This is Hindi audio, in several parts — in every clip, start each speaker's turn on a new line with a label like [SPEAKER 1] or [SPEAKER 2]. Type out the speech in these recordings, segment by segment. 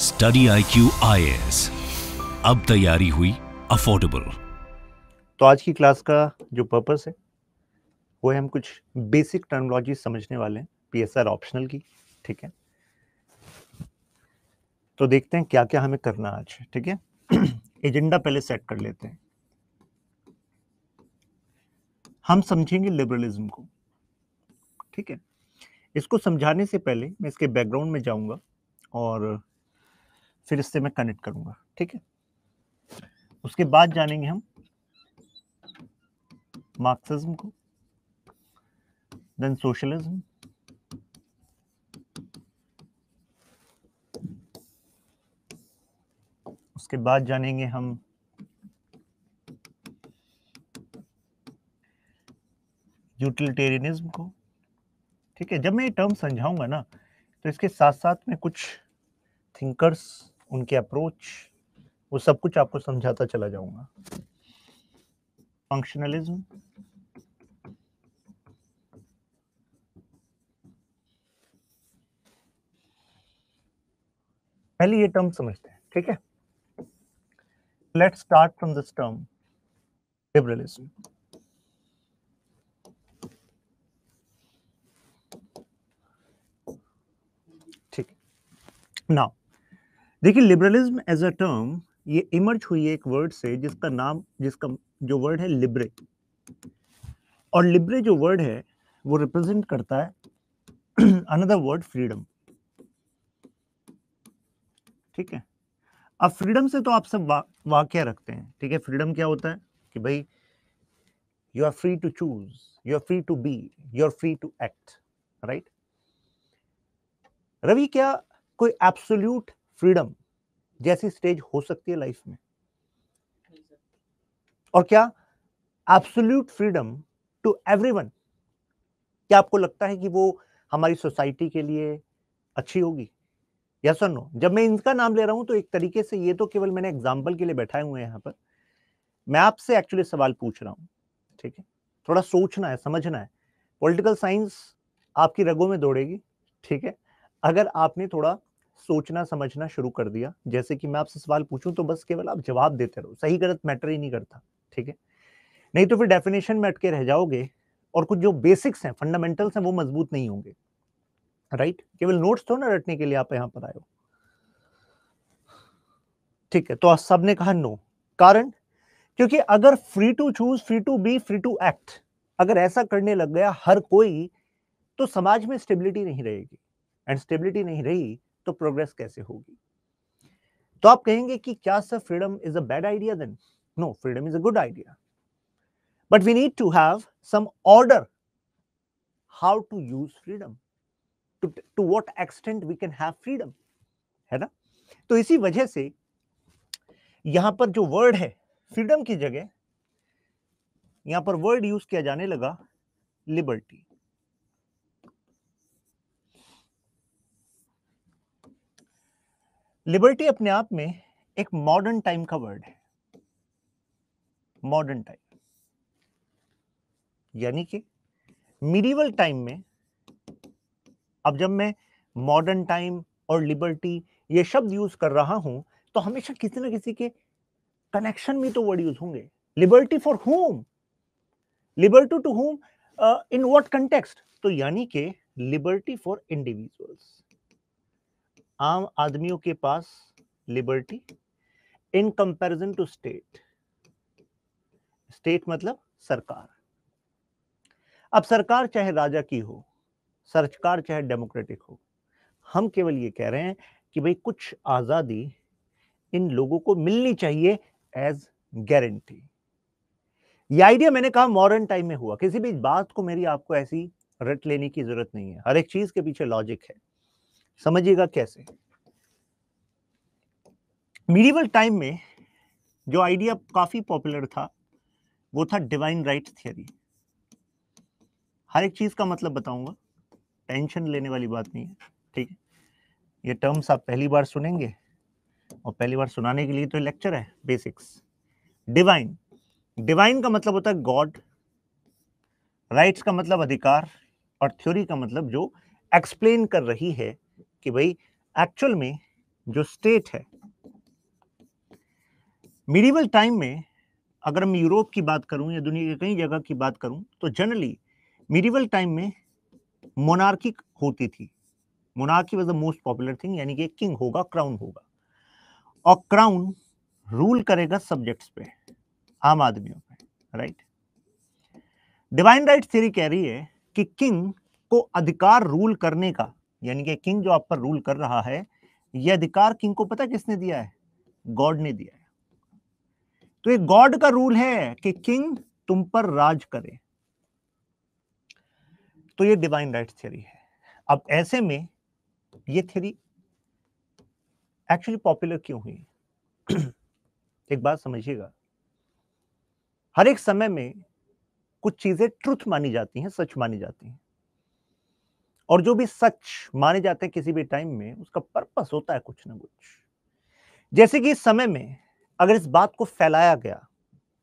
[SPEAKER 1] स्टडी आई क्यू आई अब तैयारी हुई अफोर्डेबल तो आज की क्लास का जो पर्पस है वो है हम कुछ बेसिक टर्मोलॉजी समझने वाले हैं पीएसआर ऑप्शनल की ठीक है तो देखते हैं क्या क्या हमें करना आज ठीक है एजेंडा पहले सेट कर लेते हैं हम समझेंगे लिबरलिज्म को ठीक है इसको समझाने से पहले मैं इसके बैकग्राउंड में जाऊंगा और फिर इससे मैं कनेक्ट करूंगा ठीक है उसके बाद जानेंगे हम मार्क्सिज्म को देन सोशलिज्म उसके बाद जानेंगे हम यूटिलिटेरियनिज्म को ठीक है जब मैं ये टर्म समझाऊंगा ना तो इसके साथ साथ में कुछ थिंकर्स उनके अप्रोच वो सब कुछ आपको समझाता चला जाऊंगा फंक्शनलिज्म पहले ये टर्म समझते हैं ठीक है let's start from this term liberalism ठीक नाउ देखिए लिबरलिज्म एज अ टर्म ये इमर्ज हुई है एक वर्ड से जिसका नाम जिसका जो वर्ड है लिबरे और लिबरे जो वर्ड है वो रिप्रेजेंट करता है अनदर वर्ड फ्रीडम ठीक है अब फ्रीडम से तो आप सब वा, वाक्य रखते हैं ठीक है फ्रीडम क्या होता है कि भाई you are free to choose you are free to be you are free to act right Ravi क्या कोई एब्सोल्यूट फ्रीडम जैसी स्टेज हो सकती है लाइफ में और क्या एब्सोल्यूट फ्रीडम टू एवरीवन क्या आपको लगता है कि वो हमारी सोसाइटी के लिए अच्छी होगी यस और नो जब मैं इनका नाम ले रहा हूं तो एक तरीके से ये तो केवल मैंने एग्जाम्पल के लिए बैठाए हुए हैं यहां पर मैं आपसे एक्चुअली सवाल पूछ रहा हूँ ठीक है थोड़ा सोचना है समझना है पॉलिटिकल साइंस आपकी रगों में दौड़ेगी ठीक है अगर आपने थोड़ा सोचना समझना शुरू कर दिया जैसे कि मैं आपसे सवाल पूछूं तो बस केवल आप जवाब देते रहो सही गलत मैटर ही नहीं करता ठीक है नहीं तो फिर डेफिनेशन में अटके रह जाओगे और कुछ जो बेसिक्स हैं फंडामेंटल्स हैं वो मजबूत नहीं होंगे राइट केवल नोट्स तो ना रटने के लिए आप यहां पर आए हो ठीक है तो सबने कहा नो कारण क्योंकि अगर free to choose free to be free to act अगर ऐसा करने लग गया हर कोई तो समाज में स्टेबिलिटी नहीं रहेगी एंड स्टेबिलिटी नहीं रही तो प्रोग्रेस कैसे होगी तो आप कहेंगे कि क्या sir freedom is a bad idea then no freedom is a good idea but we need to have some order how to use freedom to to what extent we can have freedom है ना तो इसी वजह से यहां पर जो वर्ड है फ्रीडम की जगह यहां पर वर्ड यूज किया जाने लगा लिबर्टी लिबर्टी अपने आप में एक मॉडर्न टाइम का वर्ड है मॉडर्न टाइम यानी कि मिडिवल टाइम में अब जब मैं मॉडर्न टाइम और लिबर्टी ये शब्द यूज कर रहा हूं तो हमेशा किसी ना किसी के कनेक्शन में तो वर्ड यूज होंगे liberty for whom liberty to whom in what context तो यानी कि लिबर्टी फॉर इंडिविजुअल्स आम आदमियों के पास liberty in comparison to state state मतलब सरकार अब सरकार चाहे राजा की हो सरकार चाहे डेमोक्रेटिक हो हम केवल ये कह रहे हैं कि भाई कुछ आज़ादी इन लोगों को मिलनी चाहिए एज गारंटी ये आइडिया मैंने कहा मॉडर्न टाइम में हुआ किसी भी बात को मेरी आपको ऐसी रट लेने की जरूरत नहीं है हर एक चीज के पीछे लॉजिक है समझिएगा कैसे मीडिवल टाइम में जो आइडिया काफी पॉपुलर था वो था डिवाइन राइट थियरी हर एक चीज का मतलब बताऊंगा टेंशन लेने वाली बात नहीं है ठीक है ये टर्म्स आप पहली बार सुनेंगे और पहली बार सुनाने के लिए तो लेक्चर है बेसिक्स डिवाइन डिवाइन का मतलब होता है गॉड राइट्स का मतलब अधिकार और थ्योरी का मतलब जो एक्सप्लेन कर रही है कि भाई एक्चुअल में जो स्टेट है मिडिवल टाइम में अगर मैं यूरोप की बात करूं या दुनिया की कई जगह की बात करूं तो जनरली मिडिवल टाइम में मोनार्किक होती थी monarchy was the most popular thing यानी कि किंग होगा क्राउन होगा और क्राउन रूल करेगा सब्जेक्ट्स पे आम आदमियों पे राइट डिवाइन राइट थ्योरी कह रही है कि किंग को अधिकार रूल करने का यानी कि किंग जो आप पर रूल कर रहा है ये अधिकार किंग को पता किसने दिया है गॉड ने दिया है तो ये गॉड का रूल है कि किंग तुम पर राज करे तो ये डिवाइन राइट थ्योरी है अब ऐसे में ये थ्योरी एक्चुअली पॉपुलर क्यों हुई एक बात समझिएगा हर एक समय में कुछ चीजें ट्रुथ मानी जाती हैं सच मानी जाती हैं और जो भी सच माने जाते हैं किसी भी टाइम में उसका पर्पस होता है कुछ ना कुछ जैसे कि इस समय में अगर इस बात को फैलाया गया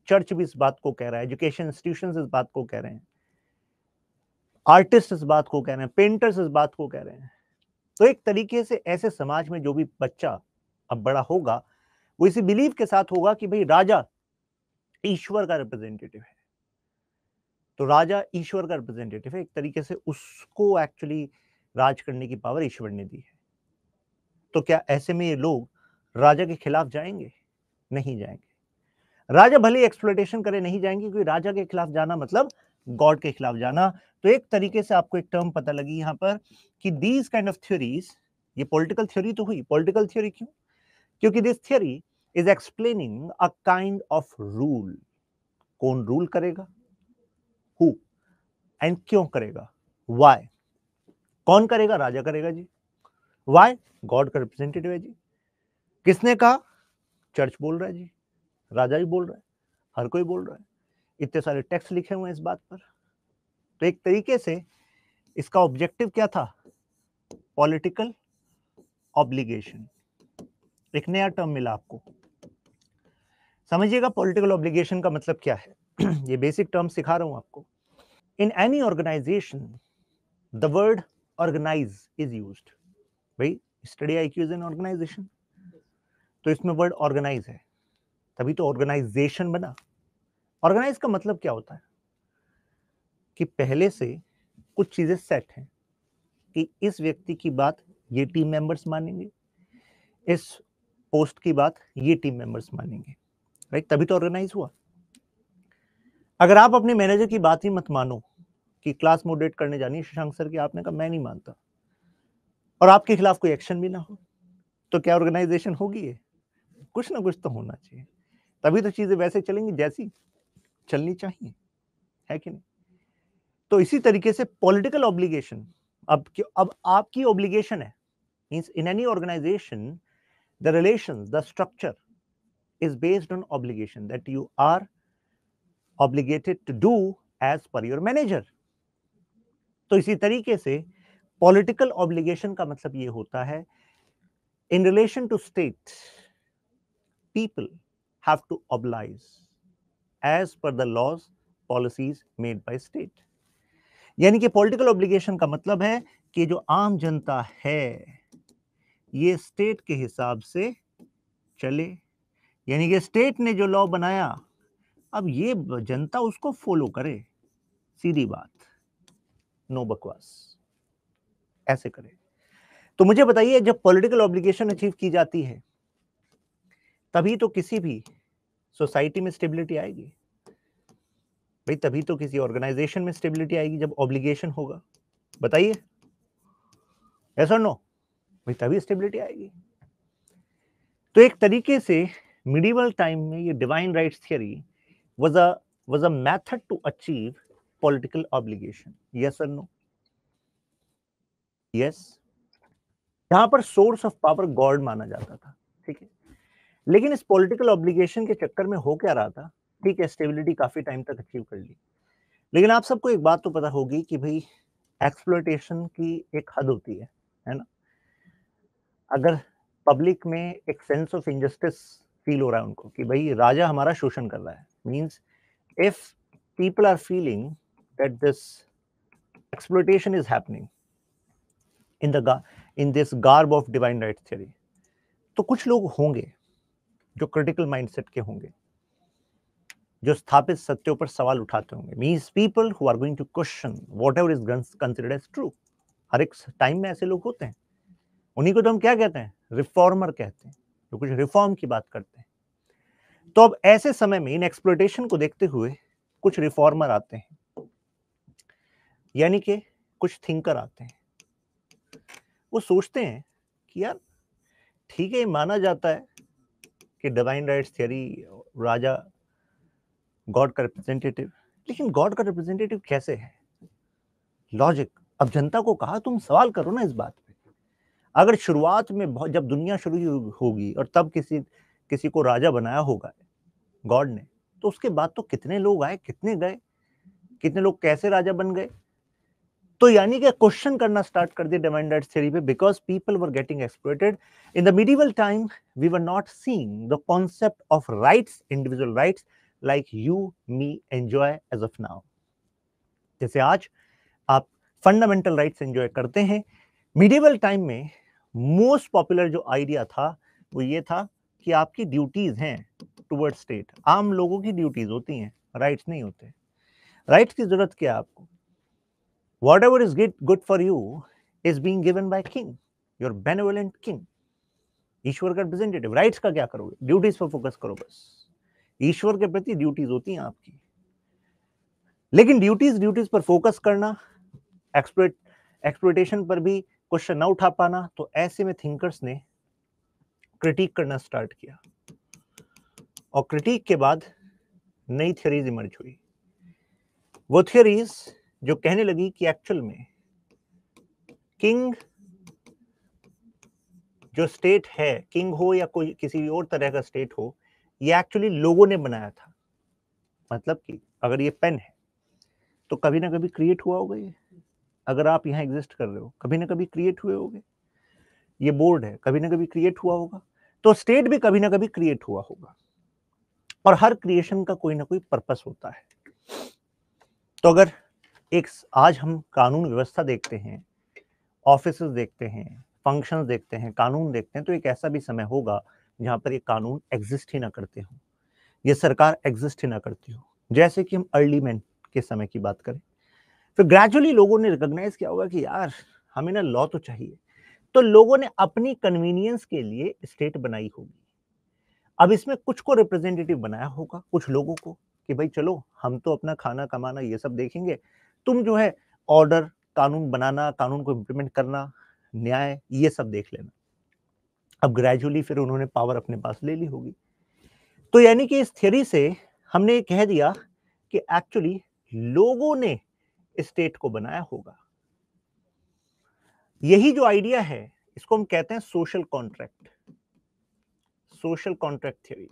[SPEAKER 1] चर्च भी इस बात को कह रहा है एजुकेशन इंस्टीट्यूशन इस बात को कह रहे हैं आर्टिस्ट इस बात को कह रहे हैं पेंटर्स इस बात को कह रहे हैं तो एक तरीके से ऐसे समाज में जो भी बच्चा अब बड़ा होगा वो इसी बिलीव के साथ होगा कि भाई राजा ईश्वर का रिप्रेजेंटेटिव है तो राजा ईश्वर का रिप्रेजेंटेटिव है एक तरीके से उसको एक्चुअली राज करने की पावर ईश्वर ने दी है तो क्या ऐसे में ये लोग राजा के खिलाफ जाएंगे नहीं जाएंगे राजा भले एक्सप्लोटेशन करे नहीं जाएंगे क्योंकि राजा के खिलाफ जाना मतलब गॉड के खिलाफ जाना तो एक तरीके से आपको एक टर्म पता लगी यहां पर कि दीज काइंड ऑफ थ्योरीज ये पॉलिटिकल थ्योरी तो हुई पॉलिटिकल थ्योरी क्यों क्योंकि this theory is explaining a kind of rule कौन रूल करेगा हु एंड क्यों करेगा वाई कौन करेगा राजा करेगा जी वाई गॉड का रिप्रेजेंटेटिव है जी किसने कहा चर्च बोल रहा है जी राजा ही बोल रहा है हर कोई बोल रहा है इतने सारे टैक्स लिखे हुए हैं इस बात पर तो एक तरीके से इसका ऑब्जेक्टिव क्या था पॉलिटिकल ऑब्लिगेशन एक नया टर्म मिला आपको समझिएगा पॉलिटिकल ऑब्लिगेशन का मतलब क्या है ये बेसिक टर्म सिखा रहा हूं आपको in any organization, the word organize is used. भाई study I Q is an organization तो इसमें वर्ड ऑर्गेनाइज है तभी तो ऑर्गेनाइजेशन बना ऑर्गेनाइज का मतलब क्या होता है कि पहले से कुछ चीज़ें सेट हैं कि इस व्यक्ति की बात ये टीम मेंबर्स मानेंगे इस पोस्ट की बात ये टीम मेंबर्स मानेंगे राइट तभी तो ऑर्गेनाइज हुआ अगर आप अपने मैनेजर की बात ही मत मानो कि क्लास मोडरेट करने जानी शशांक सर की आपने कहा मैं नहीं मानता और आपके खिलाफ कोई एक्शन भी ना हो तो क्या ऑर्गेनाइजेशन होगी ये कुछ ना कुछ तो होना चाहिए तभी तो चीज़ें वैसे चलेंगी जैसी चलनी चाहिए है कि नहीं तो इसी तरीके से पॉलिटिकल ऑब्लिगेशन अब अब आपकी ऑब्लिगेशन है means in any organization the relation the structure is based on obligation that you are obligated to do as per your manager तो इसी तरीके से पॉलिटिकल ऑब्लिगेशन का मतलब ये होता है in relation to state people have to oblige as per the laws policies made by state यानी कि पॉलिटिकल ऑब्लिगेशन का मतलब है कि जो आम जनता है ये स्टेट के हिसाब से चले यानी कि स्टेट ने जो लॉ बनाया अब ये जनता उसको फॉलो करे सीधी बात नो बकवास ऐसे करें तो मुझे बताइए जब पॉलिटिकल ऑब्लिगेशन अचीव की जाती है तभी तो किसी भी सोसाइटी में स्टेबिलिटी आएगी भाई तभी तो किसी ऑर्गेनाइजेशन में स्टेबिलिटी आएगी जब ऑब्लिगेशन होगा बताइए ऐसा नो भाई तभी स्टेबिलिटी आएगी तो एक तरीके से मिडीवल टाइम में ये divine rights theory was a was a method to achieve political obligation yes or no yes यहां पर सोर्स ऑफ पावर गॉड माना जाता था ठीक है लेकिन इस पॉलिटिकल ऑब्लिगेशन के चक्कर में हो क्या रहा था ठीक है स्टेबिलिटी काफी टाइम तक अचीव कर ली लेकिन आप सबको एक बात तो पता होगी कि भाई एक्सप्लोटेशन की एक हद होती है है ना अगर पब्लिक में एक सेंस ऑफ इनजस्टिस फील हो रहा है उनको कि भाई राजा हमारा शोषण कर रहा है means if people are feeling that this exploitation is happening in the in this garb of divine right theory तो कुछ लोग होंगे जो क्रिटिकल माइंडसेट के होंगे जो स्थापित सत्यों पर सवाल उठाते होंगे means people who are going to question whatever is considered as true हर एक टाइम में ऐसे लोग होते हैं उन्हीं को तो हम क्या कहते हैं रिफॉर्मर कहते हैं जो कुछ रिफॉर्म की बात करते हैं तो अब ऐसे समय में इन एक्सप्लोटेशन को देखते हुए कुछ रिफॉर्मर आते हैं यानी कि कुछ थिंकर आते हैं वो सोचते हैं कि यार ठीक है माना जाता है कि डिवाइन राइट्स थियरी राजा गॉड का रिप्रेजेंटेटिव लेकिन गॉड का रिप्रेजेंटेटिव कैसे है लॉजिक अब जनता को कहा तुम सवाल करो ना इस बात पे अगर शुरुआत में जब दुनिया शुरू होगी और तब किसी किसी को राजा बनाया होगा गॉड ने तो उसके बाद तो कितने लोग आए कितने गए कितने लोग कैसे राजा बन गए तो यानी कि क्वेश्चन करना स्टार्ट कर दिया डिमांड एड थ्योरी पे because people were getting exploited in the medieval time we were not seeing the concept of rights individual rights like you me enjoy as of now जैसे आज आप फंडामेंटल राइट्स एंजॉय करते हैं मिडिवल टाइम में मोस्ट पॉपुलर जो आइडिया था वो ये था कि आपकी ड्यूटीज हैं टूवर्ड स्टेट आम लोगों की ड्यूटीज होती हैं राइट्स नहीं होते राइट्स की जरूरत क्या है आपको Whatever is good, good for you is being given by king, your benevolent king. ईश्वर का रिप्रेजेंटेटिव राइट्स का क्या करोगे ड्यूटीज पर फोकस करो बस ईश्वर के प्रति ड्यूटीज होती हैं आपकी लेकिन ड्यूटीज ड्यूटीज पर फोकस करना एक्सप्लोट एक्सप्लोटेशन पर भी क्वेश्चन न उठा पाना तो ऐसे में थिंकर्स ने क्रिटिक करना स्टार्ट किया और क्रिटिक के बाद नई थियरीज इमर्ज हुई वो थियरीज जो कहने लगी कि एक्चुअल में किंग जो स्टेट है किंग हो या कोई किसी और तरह का स्टेट हो ये एक्चुअली लोगों ने बनाया था मतलब कि अगर ये पेन है तो कभी ना कभी क्रिएट हुआ होगा ये अगर आप यहाँ एग्जिस्ट कर रहे हो कभी ना कभी क्रिएट हुए होंगे ये बोर्ड है कभी ना कभी क्रिएट हुआ होगा तो स्टेट भी कभी ना कभी क्रिएट हुआ होगा और हर क्रिएशन का कोई ना कोई पर्पस होता है तो अगर एक आज हम कानून व्यवस्था देखते हैं ऑफिस देखते हैं फंक्शन देखते हैं कानून देखते हैं तो एक ऐसा भी समय होगा जहाँ पर ये कानून एग्जिस्ट ही ना करते हो ये सरकार एग्जिस्ट ही ना करती हो जैसे कि हम अर्ली मैन के समय की बात करें फिर ग्रेजुअली लोगों ने रिकोगनाइज किया होगा कि यार हमें ना लॉ तो चाहिए तो लोगों ने अपनी कन्वीनियंस के लिए स्टेट बनाई होगी अब इसमें कुछ को रिप्रेजेंटेटिव बनाया होगा कुछ लोगों को कि भाई चलो हम तो अपना खाना कमाना ये सब देखेंगे तुम जो है ऑर्डर कानून बनाना कानून को इम्प्लीमेंट करना न्याय ये सब देख लेना अब ग्रेजुअली फिर उन्होंने पावर अपने पास ले ली होगी तो यानी कि इस थ्योरी से हमने कह दिया कि एक्चुअली लोगों ने स्टेट को बनाया होगा यही जो आइडिया है इसको हम कहते हैं social contract social contract theory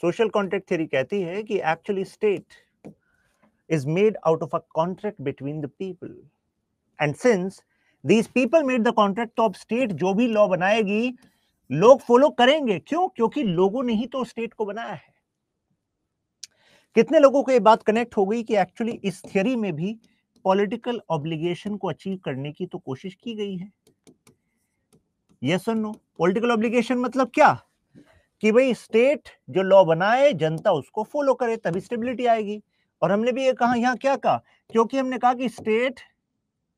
[SPEAKER 1] social contract theory कहती है कि actually state is made out of a contract between the people and since these people made the contract तो अब स्टेट जो भी लॉ बनाएगी लोग फॉलो करेंगे क्यों क्योंकि लोगों ने ही तो स्टेट को बनाया है कितने लोगों को ये बात कनेक्ट हो गई कि एक्चुअली इस थियोरी में भी पॉलिटिकल ऑब्लिगेशन को अचीव करने की तो कोशिश की गई है यस और नो पॉलिटिकल ऑब्लिगेशन मतलब क्या कि भाई स्टेट जो लॉ बनाए जनता उसको फॉलो करे तभी स्टेबिलिटी आएगी और हमने भी ये कहा यहाँ क्या कहा क्योंकि हमने कहा कि स्टेट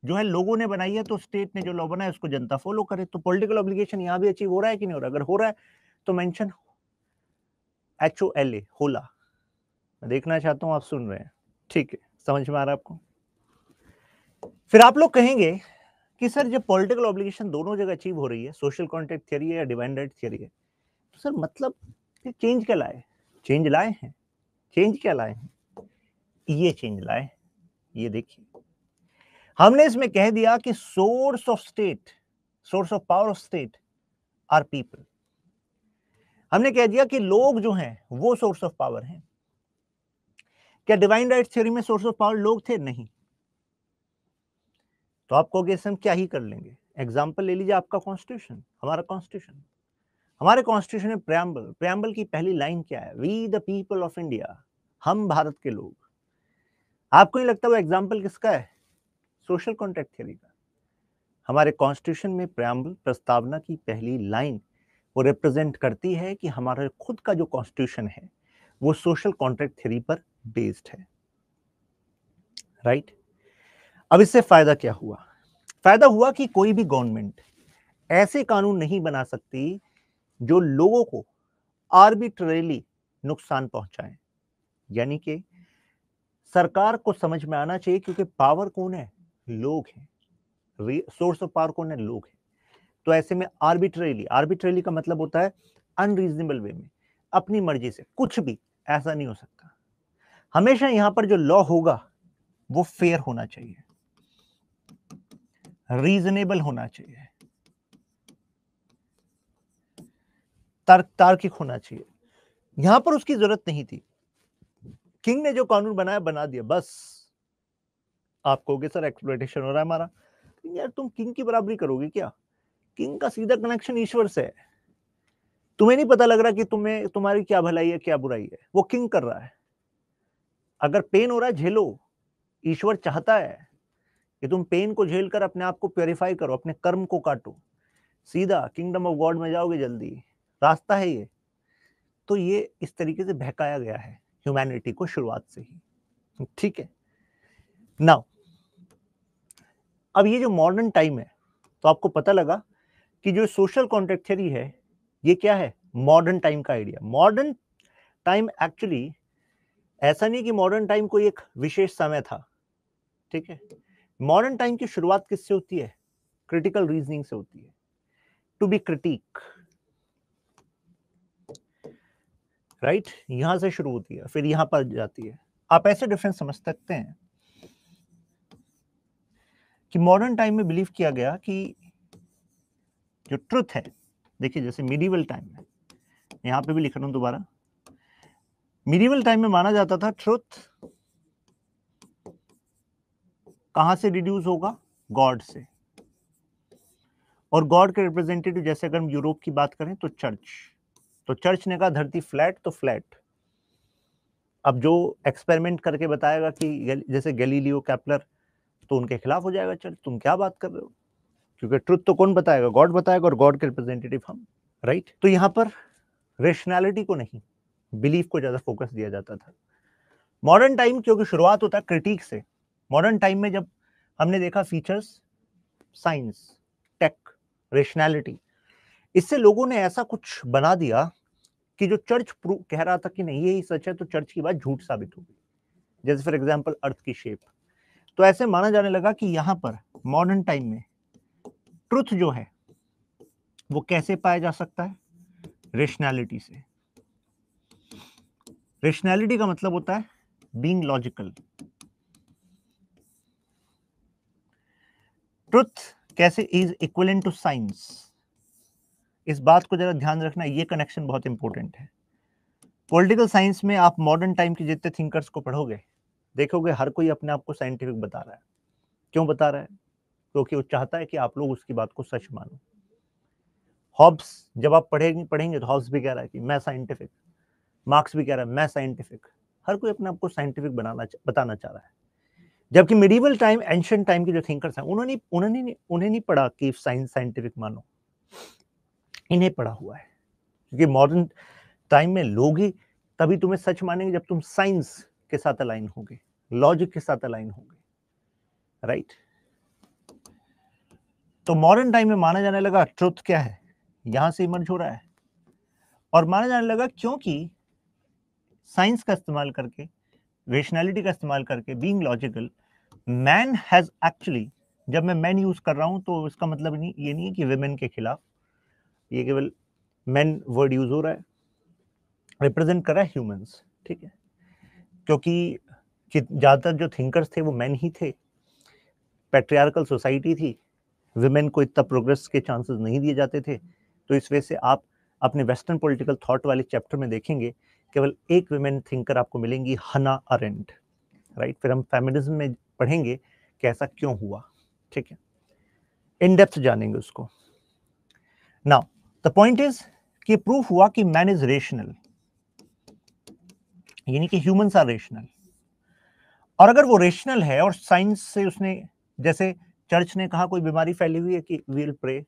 [SPEAKER 1] जो है लोगों ने बनाई है तो स्टेट ने जो लॉ बनाया उसको जनता फॉलो करे तो पॉलिटिकल ऑब्लिगेशन यहाँ भी अचीव हो रहा है कि नहीं हो रहा अगर हो रहा है तो mention H O L A होला मैं देखना चाहता हूँ आप सुन रहे हैं ठीक है समझ में आ रहा है आपको फिर आप लोग कहेंगे कि सर जब पॉलिटिकल ऑब्लिगेशन दोनों जगह अचीव हो रही है सोशल कॉन्ट्रैक्ट थियरी है या डिवाइन राइट थियरी है तो सर मतलब चेंज क्या लाए चेंज लाए हैं चेंज क्या लाए हैं ये चेंज लाए ये देखिए हमने इसमें कह दिया कि source of state source of power of state are people हमने कह दिया कि लोग जो हैं वो सोर्स ऑफ पावर हैं क्या डिवाइन राइट थ्योरी में सोर्स ऑफ पावर लोग थे नहीं तो आप कहोगे हम क्या ही कर लेंगे एग्जाम्पल ले लीजिए आपका कॉन्स्टिट्यूशन हमारा कॉन्स्टिट्यूशन हमारे कॉन्स्टिट्यूशन में प्रैम्बल प्रैम्बल की पहली लाइन क्या है we the people of India हम भारत के लोग आपको नहीं लगता वो एग्जाम्पल किसका है सोशल कॉन्ट्रैक्ट थ्योरी का हमारे कॉन्स्टिट्यूशन में प्रयाम्बल प्रस्तावना की पहली लाइन वो रिप्रेजेंट करती है कि हमारा खुद का जो कॉन्स्टिट्यूशन है वो सोशल कॉन्ट्रैक्ट थ्योरी पर बेस्ड है राइट right? अब इससे फायदा क्या हुआ फायदा हुआ कि कोई भी गवर्नमेंट ऐसे कानून नहीं बना सकती जो लोगों को आर्बिट्रेली नुकसान पहुंचाए यानी कि सरकार को समझ में आना चाहिए क्योंकि पावर कौन है लोग हैं सोर्स ऑफ पावर कौन है लोग हैं तो ऐसे में आर्बिट्रेली आर्बिट्रेली का मतलब होता है अनरीजनेबल वे में अपनी मर्जी से कुछ भी ऐसा नहीं हो सकता हमेशा यहां पर जो लॉ होगा वो फेयर होना चाहिए रीजनेबल होना चाहिए तार्किक होना चाहिए यहां पर उसकी जरूरत नहीं थी किंग ने जो कानून बनाया बना दिया बस आप कहोगे सर एक्सप्लोटेशन हो रहा है हमारा यार तुम किंग की बराबरी करोगे क्या किंग का सीधा कनेक्शन ईश्वर से है तुम्हें नहीं पता लग रहा कि तुम्हें तुम्हारी क्या भलाई है क्या बुराई है वो किंग कर रहा है अगर पेन हो रहा है झेलो ईश्वर चाहता है कि तुम पेन को झेल कर अपने आप को प्योरीफाई करो अपने कर्म को काटो सीधा किंगडम ऑफ गॉड में जाओगे जल्दी रास्ता है ये तो ये इस तरीके से बहकाया गया है ह्यूमैनिटी को शुरुआत से ही ठीक है नाउ अब ये जो मॉडर्न टाइम है तो आपको पता लगा कि जो सोशल कॉन्ट्रेक्ट थ्योरी है ये क्या है मॉडर्न टाइम का आइडिया मॉडर्न टाइम एक्चुअली ऐसा नहीं कि मॉडर्न टाइम कोई एक विशेष समय था ठीक है मॉडर्न टाइम की शुरुआत किससे होती है क्रिटिकल रीजनिंग से होती है टू बी क्रिटिक राइट यहां से शुरू होती है फिर यहां पर जाती है आप ऐसे डिफरेंस समझ सकते हैं कि मॉडर्न टाइम में बिलीव किया गया कि जो ट्रुथ है देखिए जैसे मिडीवल टाइम में यहां पे भी लिख रहा हूं दोबारा मिडीवल टाइम में माना जाता था ट्रुथ कहां से रिड्यूस होगा गॉड से और गॉड के रिप्रेजेंटेटिव जैसे अगर हम यूरोप की बात करें तो चर्च तो चर्च ने कहा धरती फ्लैट तो फ्लैट अब जो एक्सपेरिमेंट करके बताएगा कि जैसे गैलीलियो कैप्लर तो उनके खिलाफ हो जाएगा चर्च तुम क्या बात कर रहे हो क्योंकि ट्रुथ तो कौन बताएगा गॉड बताएगा और गॉड के रिप्रेजेंटेटिव हम राइट तो यहाँ पर रेशनैलिटी को नहीं बिलीफ को ज़्यादा फोकस दिया जाता था मॉडर्न टाइम क्योंकि शुरुआत होता है क्रिटिक से मॉडर्न टाइम में जब हमने देखा फीचर्स साइंस टेक रेशनैलिटी इससे लोगों ने ऐसा कुछ बना दिया कि जो चर्च कह रहा था कि नहीं यही सच है तो चर्च की बात झूठ साबित होगी जैसे फॉर एग्जाम्पल अर्थ की शेप तो ऐसे माना जाने लगा कि यहां पर मॉडर्न टाइम में ट्रुथ जो है वो कैसे पाया जा सकता है रेशनैलिटी से रेशनैलिटी का मतलब होता है बींग लॉजिकल ट्रुथ कैसे इज इक्वलेंट टू साइंस इस बात को जरा ध्यान रखना ये कनेक्शन बहुत इंपॉर्टेंट है पॉलिटिकल साइंस में आप मॉडर्न टाइम के जितने थिंकर्स को पढ़ोगे देखोगे हर कोई अपने आप को साइंटिफिक बता रहा है क्यों बता रहा है क्योंकि वो चाहता है कि आप लोग उसकी बात को सच मानो हॉब्स जब आप पढ़ेंगे पढ़ेंगे तो हॉब्स भी कह रहा है कि मैं साइंटिफिक मार्क्स भी कह रहा है मैं साइंटिफिक हर कोई अपने आप को साइंटिफिक बनाना बताना चाह रहा है जबकि मिडिवल टाइम एंशंट टाइम के जो थिंकर्स हैं उन्होंने उन्होंने उन्हें नहीं पढ़ा कि साइंस साइंटिफिक मानो इन्हें पड़ा हुआ है क्योंकि मॉडर्न टाइम में लोग ही तभी तुम्हें सच मानेंगे जब तुम साइंस के साथ अलाइन होगे लॉजिक के साथ अलाइन होगे राइट तो मॉडर्न टाइम में माना जाने लगा ट्रुथ क्या है यहां से इमर्ज हो रहा है और माना जाने लगा क्योंकि साइंस का इस्तेमाल करके रेशनैलिटी का इस्तेमाल करके being logical man has actually जब मैं मैन यूज कर रहा हूं तो इसका मतलब नहीं ये नहीं है कि वेमेन के खिलाफ ये केवल मैन वर्ड यूज हो रहा है रिप्रेजेंट कर रहा है ह्यूमंस ठीक है क्योंकि ज़्यादातर जो थिंकर्स थे वो मैन ही थे पेट्रियार्कल सोसाइटी थी वुमेन को इतना प्रोग्रेस के चांसेस नहीं दिए जाते थे तो इस वजह से आप अपने वेस्टर्न पॉलिटिकल थॉट वाले चैप्टर में देखेंगे केवल एक वुमेन थिंकर आपको मिलेंगी हना अरेंट राइट फिर हम फेमिनिज्म में पढ़ेंगे कि ऐसा क्यों हुआ ठीक है इन डेप्थ जानेंगे उसको नाउ द पॉइंट इज कि प्रूफ हुआ कि मैन इज रेशनल यानी कि ह्यूमन आर रेशनल और अगर वो रेशनल है और साइंस से उसने जैसे चर्च ने कहा कोई बीमारी फैली हुई है कि वील प्रे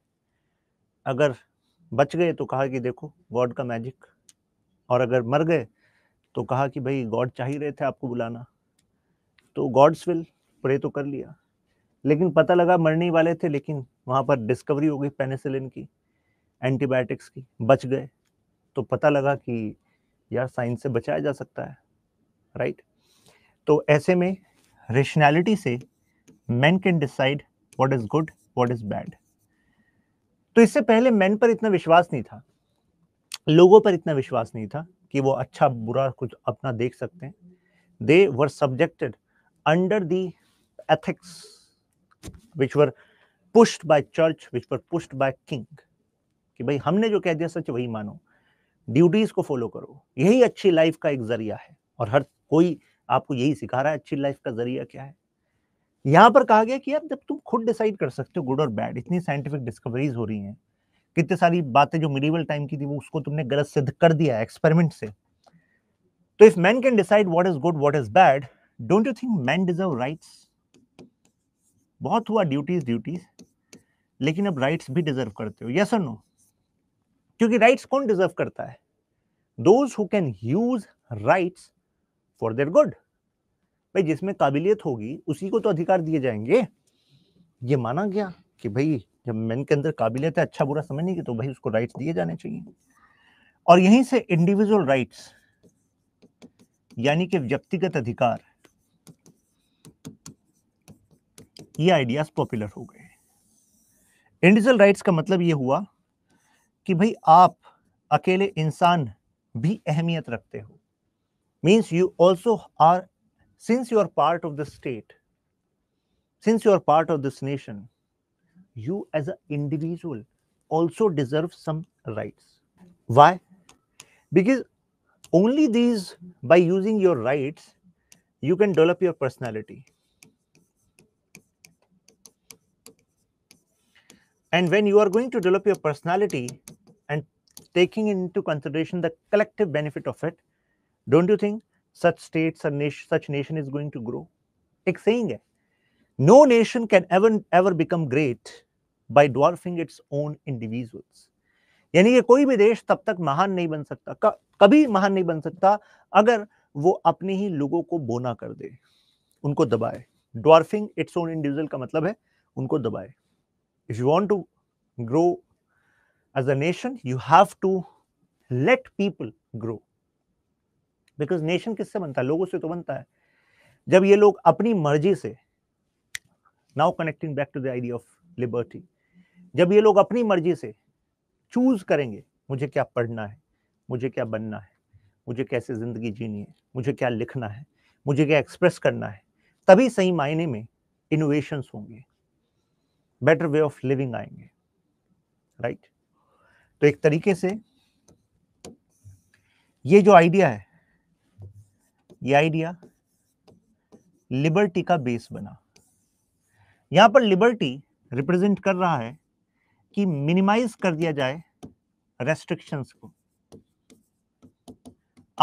[SPEAKER 1] अगर बच गए तो कहा कि देखो गॉड का मैजिक और अगर मर गए तो कहा कि भाई गॉड चाह ही रहे थे आपको बुलाना तो गॉड्स विल प्रे तो कर लिया लेकिन पता लगा मरने वाले थे लेकिन वहां पर डिस्कवरी हो गई पेनिसिलिन की एंटीबायोटिक्स की बच गए तो पता लगा कि यार साइंस से बचाया जा सकता है राइट तो ऐसे में रेशनैलिटी से man can decide what is good what is bad तो इससे पहले मैन पर इतना विश्वास नहीं था लोगों पर इतना विश्वास नहीं था कि वो अच्छा बुरा कुछ अपना देख सकते हैं they were subjected under the ethics which were pushed by church which were pushed by king कि भाई हमने जो कह दिया सच वही मानो ड्यूटीज को फॉलो करो यही अच्छी लाइफ का एक जरिया है और हर कोई आपको यही सिखा रहा है अच्छी लाइफ का जरिया क्या है यहां पर कहा गया कि यार जब तुम खुद डिसाइड कर सकते हो गुड और बैड इतनी साइंटिफिक डिस्कवरीज हो रही हैं कितनी सारी बातें जो मिडिवल टाइम की थी वो उसको तुमने गलत सिद्ध कर दिया एक्सपेरिमेंट से तो if man can decide what is good what is bad don't you think man deserve rights बहुत हुआ ड्यूटीज ड्यूटीज लेकिन अब राइट्स भी डिजर्व करते हो यस और नो क्योंकि राइट्स कौन डिजर्व करता है those who can use rights for their good भाई जिसमें काबिलियत होगी उसी को तो अधिकार दिए जाएंगे ये माना गया कि भाई जब मैन के अंदर काबिलियत है अच्छा बुरा समझने की तो भाई उसको राइट्स दिए जाने चाहिए और यहीं से इंडिविजुअल राइट्स यानी कि व्यक्तिगत अधिकार ये आइडियाज पॉपुलर हो गए इंडिविजुअल राइट्स का मतलब ये हुआ कि भाई आप अकेले इंसान भी अहमियत रखते हो means you also are since you are part of the state since you are part of this nation you as a individual also deserve some right why because only these by using your rights you can develop your personality and when you are going to develop your personality taking into consideration the collective benefit of it, don't you think such states or nation, such nation is going to grow? Like saying it, no nation can ever ever become great by dwarfing its own individuals. यानी कि कोई भी देश तब तक महान नहीं बन सकता क, कभी महान नहीं बन सकता अगर वो अपने ही लोगों को बोना कर दे उनको दबाए डॉर्फिंग इट्स ओन इंडिविजुअल का मतलब है उनको दबाए if you want to grow as a nation you have to let people grow because nation किससे बनता है लोगों से तो बनता है जब ये लोग अपनी मर्जी से now connecting back to the idea of liberty जब ये लोग अपनी मर्जी से चूज करेंगे मुझे क्या पढ़ना है मुझे क्या बनना है मुझे कैसे ज़िंदगी जीनी है मुझे क्या लिखना है मुझे क्या एक्सप्रेस करना है तभी सही मायने में इनोवेशंस होंगे बेटर वे ऑफ लिविंग आएंगे राइट right? तो एक तरीके से ये जो आइडिया है ये आइडिया लिबर्टी का बेस बना यहां पर लिबर्टी रिप्रेजेंट कर रहा है कि मिनिमाइज कर दिया जाए रेस्ट्रिक्शंस को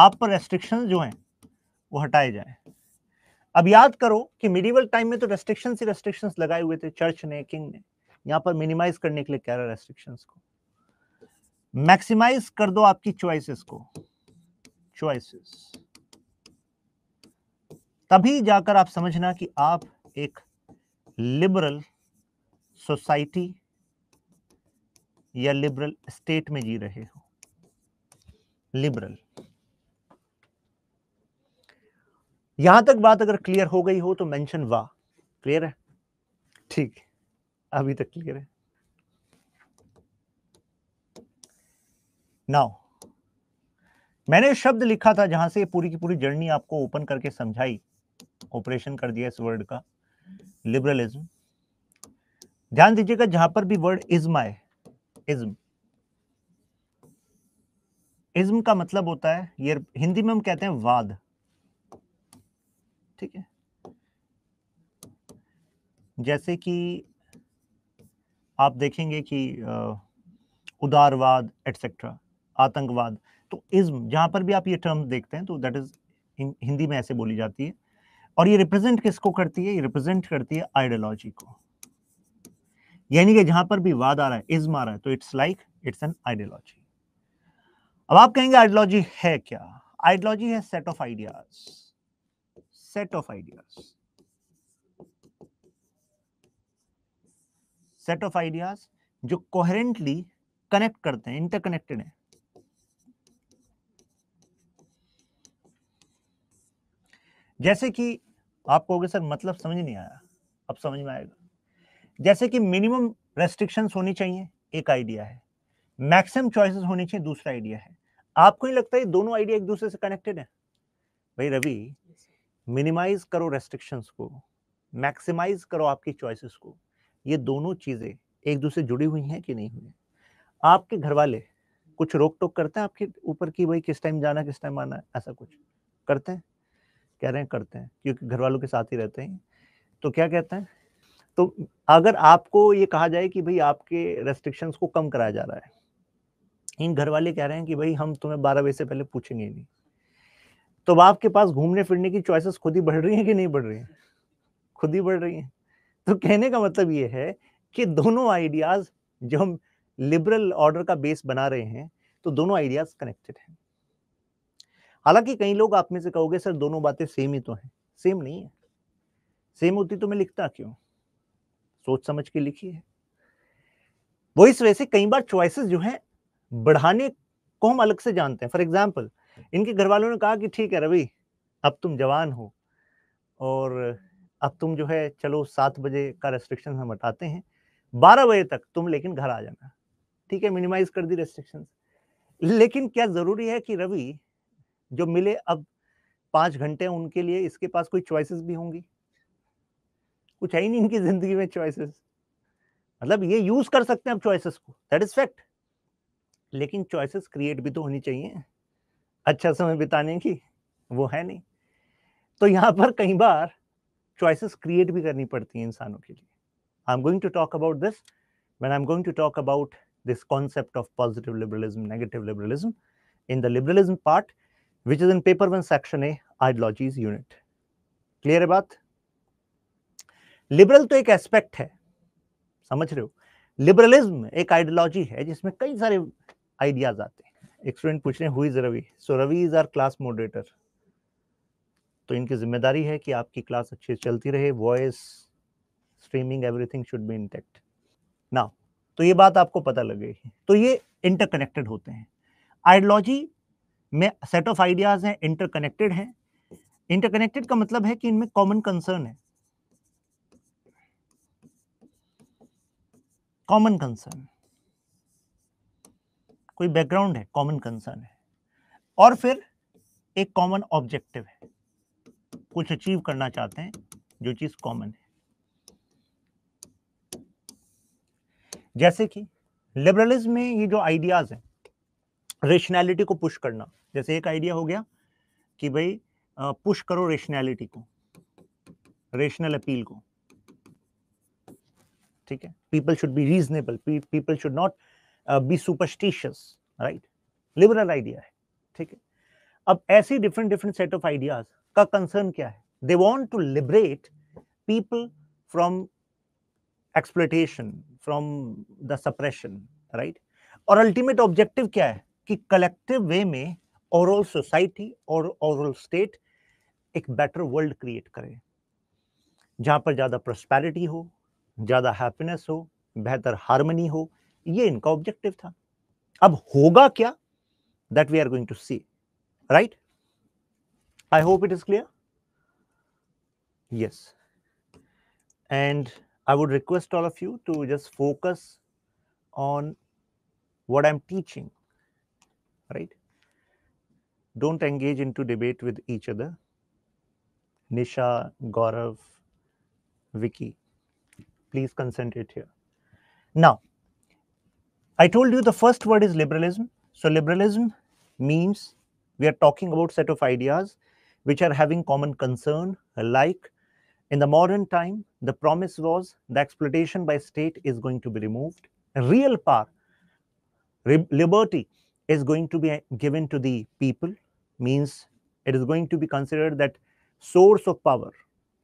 [SPEAKER 1] आप पर रेस्ट्रिक्शन जो हैं वो हटाए जाए अब याद करो कि मिडिवल टाइम में तो रेस्ट्रिक्शन ही रेस्ट्रिक्शंस लगाए हुए थे चर्च ने किंग ने यहां पर मिनिमाइज करने के लिए कह रहा है रेस्ट्रिक्शंस को मैक्सिमाइज कर दो आपकी चॉइसेस को चॉइसेस तभी जाकर आप समझना कि आप एक लिबरल सोसाइटी या लिबरल स्टेट में जी रहे हो लिबरल यहां तक बात अगर क्लियर हो गई हो तो मेंशन वाह क्लियर है ठीक अभी तक क्लियर है नाउ मैंने शब्द लिखा था जहां से पूरी की पूरी जर्नी आपको ओपन करके समझाई ऑपरेशन कर दिया इस वर्ड का लिबरलिज्म ध्यान दीजिएगा जहां पर भी वर्ड इज्म आए इज्म इज्म का मतलब होता है ये हिंदी में हम कहते हैं वाद ठीक है जैसे कि आप देखेंगे कि उदारवाद एटसेट्रा आतंकवाद तो इज्म जहां पर भी आप ये टर्म देखते हैं तो दैट इज हिंदी में ऐसे बोली जाती है और ये रिप्रेजेंट किसको करती है ये रिप्रेजेंट करती है आइडियोलॉजी को यानी कि जहां पर भी वाद आ रहा है इज्म आ रहा है तो it's like it's an ideology अब आप कहेंगे आइडियोलॉजी है क्या आइडियोलॉजी है set of ideas set of ideas set of ideas जो कोहेरेंटली कनेक्ट करते हैं इंटरकनेक्टेड है जैसे कि आप कहोगे सर मतलब समझ नहीं आया अब समझ में आएगा जैसे कि मिनिमम रेस्ट्रिक्शंस होनी चाहिए एक आइडिया है मैक्सिमम चॉइसेस होनी चाहिए दूसरा आइडिया है आपको नहीं लगता है दोनों आइडिया एक दूसरे से कनेक्टेड है भाई रवि मिनिमाइज करो रेस्ट्रिक्शंस को मैक्सिमाइज करो आपकी चॉइसेस को ये दोनों चीज़ें एक दूसरे जुड़ी हुई हैं कि नहीं हुई आपके घर वाले कुछ रोक टोक करते हैं आपके ऊपर की भाई किस टाइम जाना किस टाइम आना ऐसा कुछ करते हैं कह रहे हैं करते हैं क्योंकि घर वालों के साथ ही रहते हैं तो क्या कहते हैं तो अगर आपको ये कहा जाए कि भाई आपके रेस्ट्रिक्शंस को कम कराया जा रहा है इन घर वाले कह रहे हैं कि भाई हम तुम्हें बारह बजे से पहले पूछेंगे नहीं तो बाप के पास घूमने फिरने की चॉइसेस खुद ही बढ़ रही हैं कि नहीं बढ़ रही हैं खुद ही बढ़ रही हैं तो कहने का मतलब ये है कि दोनों आइडियाज जो हम लिबरल ऑर्डर का बेस बना रहे हैं तो दोनों आइडियाज कनेक्टेड हैं हालांकि कई लोग आप में से कहोगे सर दोनों बातें सेम ही तो हैं सेम नहीं है सेम होती तो मैं लिखता क्यों सोच समझ के लिखी है वो इस वजह से कई बार चॉइसेस जो है बढ़ाने को हम अलग से जानते हैं फॉर एग्जाम्पल इनके घर वालों ने कहा कि ठीक है रवि अब तुम जवान हो और अब तुम जो है चलो सात बजे का रेस्ट्रिक्शन हम हटाते हैं बारह बजे तक तुम लेकिन घर आ जाना ठीक है मिनिमाइज कर दी रेस्ट्रिक्शन लेकिन क्या जरूरी है कि रवि जो मिले अब पांच घंटे उनके लिए इसके पास कोई चॉइसेस भी होंगी कुछ है ही नहीं इनकी जिंदगी में चॉइसेस मतलब ये यूज कर सकते हैं अब चॉइसेस को दैट इज फैक्ट लेकिन चॉइसेस क्रिएट भी तो होनी चाहिए अच्छा समय बिताने की वो है नहीं तो यहां पर कई बार चॉइसेस क्रिएट भी करनी पड़ती है इंसानों के लिए I am going to talk about this I am going to talk about this concept of positive liberalism negative liberalism in the liberalism part which is in paper 1 section A ideologies unit clear है बात लिबरल तो एक एस्पेक्ट है समझ रहे हो लिबरलिज्म एक आइडियोलॉजी है जिसमें कई सारे आइडियाज आते हैं एक स्टूडेंट पूछ रहे हैं is Ravi so Ravi is our class moderator तो इनकी जिम्मेदारी है कि आपकी क्लास अच्छे से चलती रहे voice streaming everything should be intact ना तो ये बात आपको पता लगेगी तो ये इंटरकनेक्टेड होते हैं आइडियोलॉजी में सेट ऑफ आइडियाज हैं इंटरकनेक्टेड हैं इंटरकनेक्टेड का मतलब है कि इनमें कॉमन कंसर्न है कॉमन कंसर्न कोई बैकग्राउंड है कॉमन कंसर्न है और फिर एक कॉमन ऑब्जेक्टिव है कुछ अचीव करना चाहते हैं जो चीज कॉमन है जैसे कि लिबरलिज्म में ये जो आइडियाज हैं रेशनैलिटी को पुश करना जैसे एक आइडिया हो गया कि भाई पुश करो रेशनैलिटी को रेशनल अपील को ठीक है people should be reasonable people should not be superstitious right liberal idea है ठीक है अब ऐसी different different set of ideas का कंसर्न क्या है they want to liberate people from exploitation from the suppression right और अल्टीमेट ऑब्जेक्टिव क्या है कि कलेक्टिव वे में ओवरऑल सोसाइटी और ओवरऑल स्टेट एक बेटर वर्ल्ड क्रिएट करें जहाँ पर ज़्यादा प्रोस्पैरिटी हो ज़्यादा हैप्पीनेस हो बेहतर हारमनी हो ये इनका ऑब्जेक्टिव था अब होगा क्या that we are going to see right I hope it is clear yes and I would request all of you to just focus on what I am teaching right? Don't engage into debate with each other. Nisha, Gaurav, Vicky, please concentrate here. Now, I told you the first word is liberalism. So liberalism means we are talking about set of ideas which are having common concern like in the modern time the promise was the exploitation by state is going to be removed real power liberty is going to be given to the people means it is going to be considered that source of power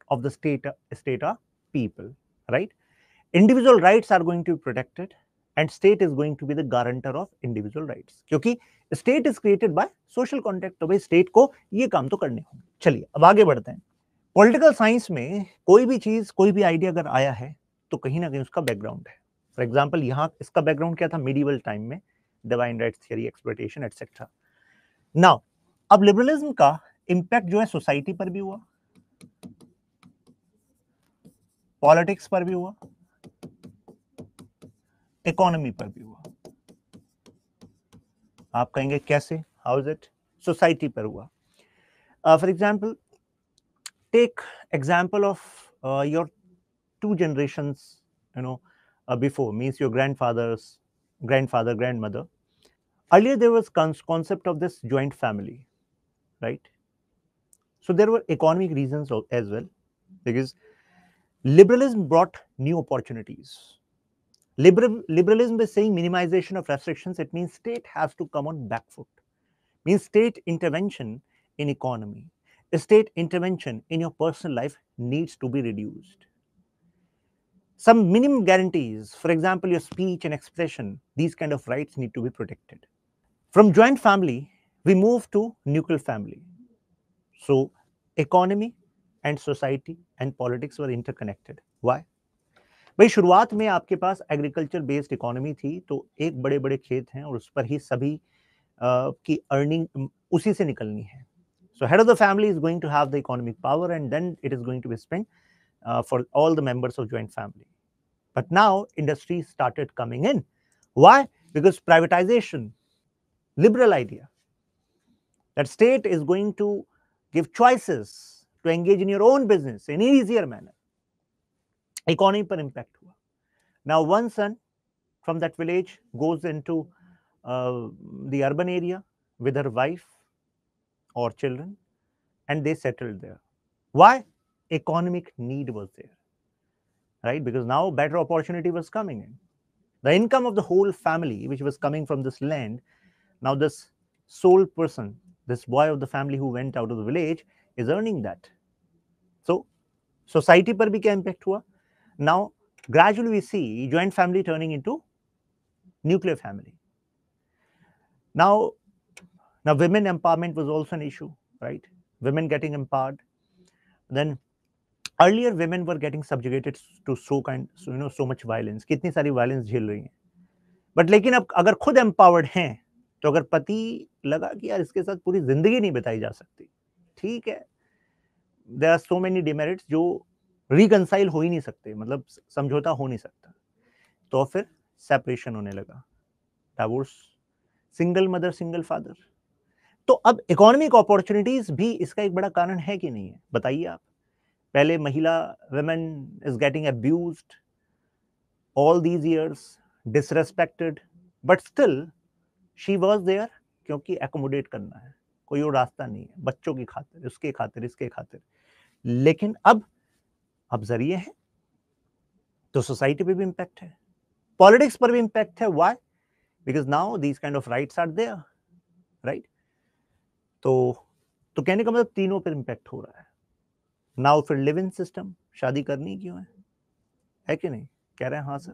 [SPEAKER 1] of the state state are people right individual rights are going to be protected and state is going to be the guarantor of individual rights kyunki state is created by social contract तो भाई state ko ye kaam to karne honge chaliye ab aage badhte hain political science mein koi bhi cheez koi bhi idea agar aaya hai to kahin na kahin uska background hai for example yahan iska background kya tha medieval time mein divine right theory expectation etcetera now अब लिबरलिज्म का इम्पैक्ट जो है सोसाइटी पर भी हुआ पॉलिटिक्स पर भी हुआ इकोनॉमी पर भी हुआ आप कहेंगे कैसे हाउ इज इट सोसाइटी पर हुआ for example take example of your two generations you know before means your grandfathers grandfather, grandmother. Earlier, there was concept of this joint family, right? So there were economic reasons as well, because liberalism brought new opportunities. liberalism is saying minimization of restrictions. It means state has to come on back foot. means state intervention in economy, state intervention in your personal life needs to be reduced some minimum guarantees, for example, your speech and expression, these kind of rights need to be protected. From joint family, we move to nuclear family. So economy and society and politics were interconnected. Why? भाई शुरुआत में आपके पास एग्रीकल्चर बेस्ड इकोनॉमी थी तो एक बड़े बड़े खेत हैं और उस पर ही सभी uh, की अर्निंग उसी से निकलनी है so head of the family is going to have the economic power and then it is going to be spend uh, for all the members of joint family. But now industry started coming in. Why? Because privatization, liberal idea, that state is going to give choices to engage in your own business in easier manner. Economy per impact. Now one son from that village goes into uh, the urban area with her wife or children and they settled there. Why? economic need was there, right? Because now better opportunity was coming in. The income of the whole family, which was coming from this land, now this sole person, this boy of the family who went out of the village, is earning that. So, society per bhi kya impact hua? Now, gradually we see joint family turning into nuclear family. Now, now women empowerment was also an issue, right? Women getting empowered. Then earlier women were getting subjugated to so kind you know so much violence कितनी सारी वायलेंस झेल रही हैं बट लेकिन अब अगर खुद एम्पावर्ड हैं तो अगर पति लगा कि यार इसके साथ पूरी जिंदगी नहीं बिताई जा सकती ठीक है there are so many demerits जो रिकनसाइल हो ही नहीं सकते मतलब समझौता हो नहीं सकता तो फिर सेपरेशन होने लगा divorce single mother single father तो अब इकोनॉमिक अपॉर्चुनिटीज भी इसका एक बड़ा कारण है कि नहीं है बताइए आप पहले महिला women is getting abuse all these years disrespected but still she was there क्योंकि एकोमोडेट करना है कोई और रास्ता नहीं है बच्चों की खातिर उसके खातिर इसके खातिर लेकिन अब अब जरिए है तो सोसाइटी पे भी इम्पैक्ट है पॉलिटिक्स पर भी इम्पैक्ट है why because now these kind of rights are there right तो तो कहने का मतलब तीनों पर इम्पैक्ट हो रहा है नाउ फिर लिव इन सिस्टम शादी करनी क्यों है है कि नहीं कह रहे हैं हाँ sir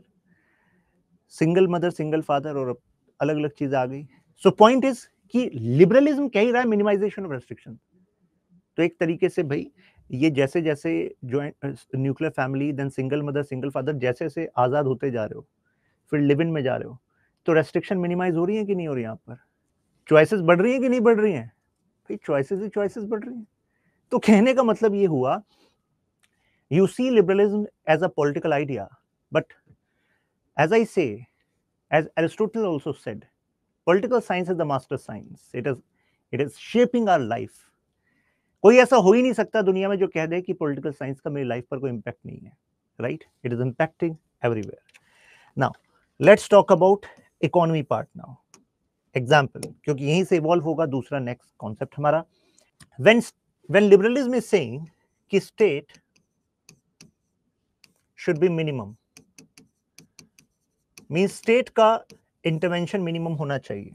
[SPEAKER 1] single mother single father और अलग अलग चीज आ गई सो पॉइंट इज कि लिबरलिज्म कह ही रहा है मिनिमाइजेशन ऑफ रेस्ट्रिक्शन तो एक तरीके से भाई ये जैसे जैसे joint nuclear family then single mother single father जैसे जैसे आज़ाद होते जा रहे हो फिर लिव इन में जा रहे हो तो रेस्ट्रिक्शन मिनिमाइज हो रही है कि नहीं हो रही यहाँ पर चॉइसेस बढ़ रही है कि नहीं बढ़ रही है भाई चॉइसेस ही चॉइसेस बढ़ रही हैं तो कहने का मतलब ये हुआ you see liberalism as a political idea but as I say as Aristotle also said political science is the master science it is it is shaping our life कोई ऐसा हो ही नहीं सकता दुनिया में जो कह दे कि पॉलिटिकल साइंस का मेरी लाइफ पर कोई इम्पैक्ट नहीं है right it is impacting everywhere now let's talk about economy part now example क्योंकि यहीं से इवॉल्व होगा दूसरा नेक्स्ट कॉन्सेप्ट हमारा when when liberalism is saying ki state should be minimum means state ka intervention minimum hona chahiye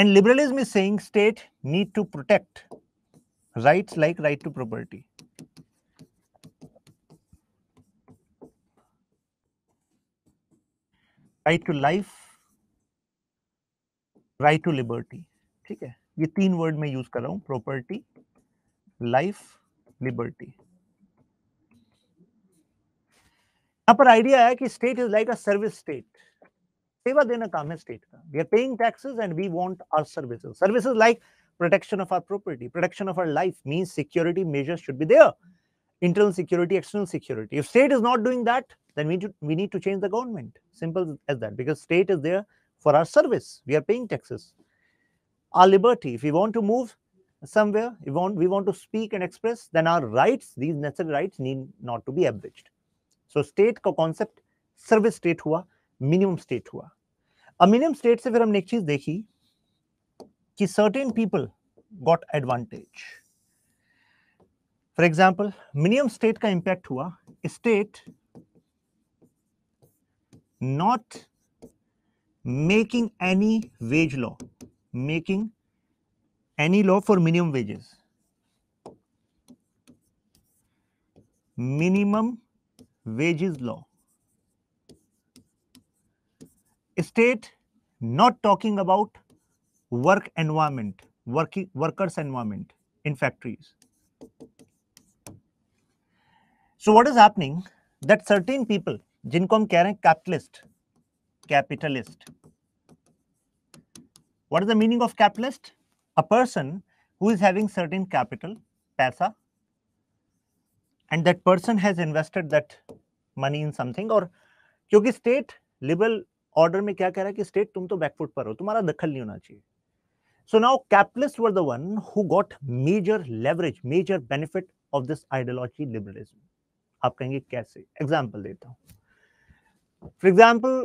[SPEAKER 1] and liberalism is saying state need to protect rights like right to property right to life right to liberty ठीक है ये तीन वर्ड में यूज कर रहा हूं प्रॉपर्टी Life, liberty. यहाँ idea आइडिया है कि state is like a service state सेवा देना काम है स्टेट का we are paying taxes and we want our services services protection of our property protection of our life means security measures should be there internal security external security if state is not doing that then we, we need to change the government simple as that because state is there for our service we are paying taxes our liberty if we want to move somewhere we want we want to speak and express then our rights these necessary rights need not to be abridged so state concept service state hua minimum state hua. A minimum state से फिर हमने next चीज देखी कि certain people got advantage for example minimum state ka impact hua. state not making any wage law making any law for minimum wages minimum wages law state not talking about work environment working workers environment in factories so what is happening that certain people जिनको हम capitalist, capitalist. what is the meaning of capitalist a person who is having certain capital, paisa, and that person has invested that money in something or kyunki state liberal order mein kya keh raha hai ki state tum to backfoot par ho tumhara dakhal nahi hona chahiye So now capitalists were the one who got major leverage, major benefit of this ideology liberalism. aap kahenge kaise example deta hu for example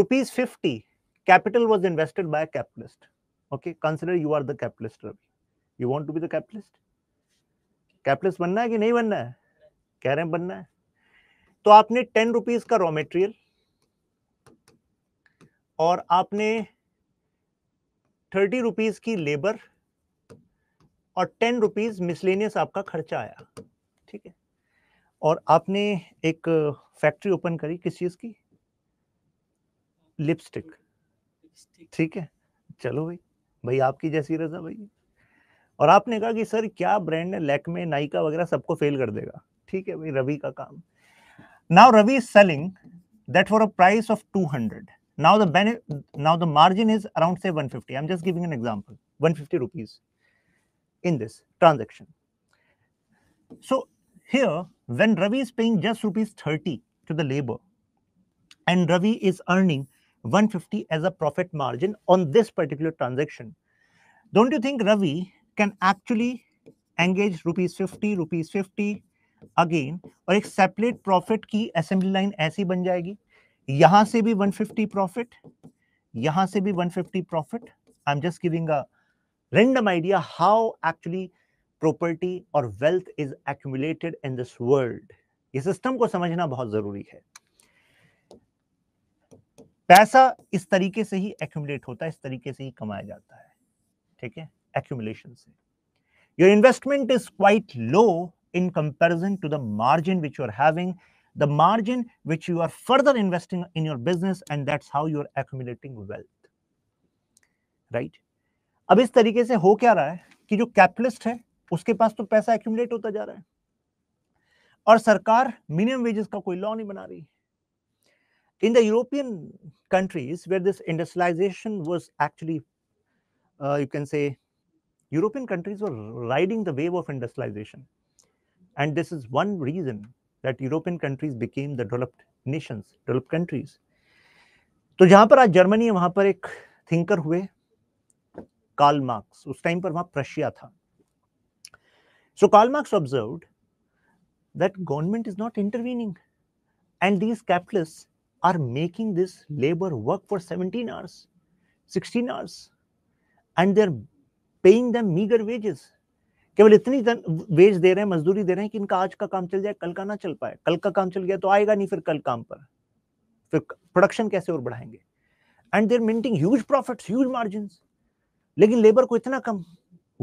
[SPEAKER 1] rupees 50 capital was invested by a capitalist okay consider you are the capitalist ravi you want to be the capitalist capitalist बनना है कि नहीं बनना है कह रहे हैं बनना है तो आपने टेन रुपीज का रॉ मेटेरियल और आपने थर्टी रुपीज की लेबर और टेन रुपीज मिसलेनियस आपका खर्चा आया ठीक है और आपने एक फैक्ट्री ओपन करी किस चीज की लिपस्टिक ठीक है चलो भाई भाई आपकी जैसी रजा भाई और आपने कहा कि सर क्या ब्रांड है लैकमे नाइका वगैरह सबको फेल कर देगा ठीक है भाई रवि का काम now Ravi is selling that for a price of two hundred now the now the margin is around say 150 I am just giving an example 150 fifty rupees in this transaction so here when Ravi is paying just rupees thirty to the labour and Ravi is earning 150 as a profit margin on this particular transaction. Don't you think Ravi can actually engage rupees 50, rupees 50 again or a separate profit? key assembly line, ऐसी बन जाएगी यहां से भी 150 profit, यहां से भी 150 profit. I'm just giving a random idea how actually property or wealth is accumulated in this world ये system को समझना बहुत जरूरी है पैसा इस तरीके से ही एक्यूमुलेट होता है इस तरीके से ही कमाया जाता है ठीक है एक्यूमुलेशन से your investment is quite low in comparison to the margin which you are having the margin which you are further investing in your business and that's how you are accumulating wealth right अब इस तरीके से हो क्या रहा है कि जो कैपिटलिस्ट है उसके पास तो पैसा एक्यूमुलेट होता जा रहा है और सरकार मिनिमम वेजेस का कोई लॉ नहीं बना रही है in the European countries where this industrialization was actually, uh, you can say, European countries were riding the wave of industrialization. And this is one reason that European countries became the developed nations, developed countries. तो जहां पर आज जर्मनी है वहां पर एक थिंकर हुए कार्ल मार्क्स उस टाइम पर वहां प्रशिया था so Karl Marx observed that government is not intervening and these capitalist are making this labor work for 17 hours, 16 hours, and they're paying them meager wages. केवल इतनी वेज दे रहे हैं मजदूरी दे रहे हैं कि इनका आज का काम चल जाए कल का ना चल पाए कल का काम चल गया तो आएगा नहीं फिर कल काम पर फिर प्रोडक्शन कैसे और बढ़ाएंगे and they're minting huge profits huge margin लेकिन लेबर को इतना कम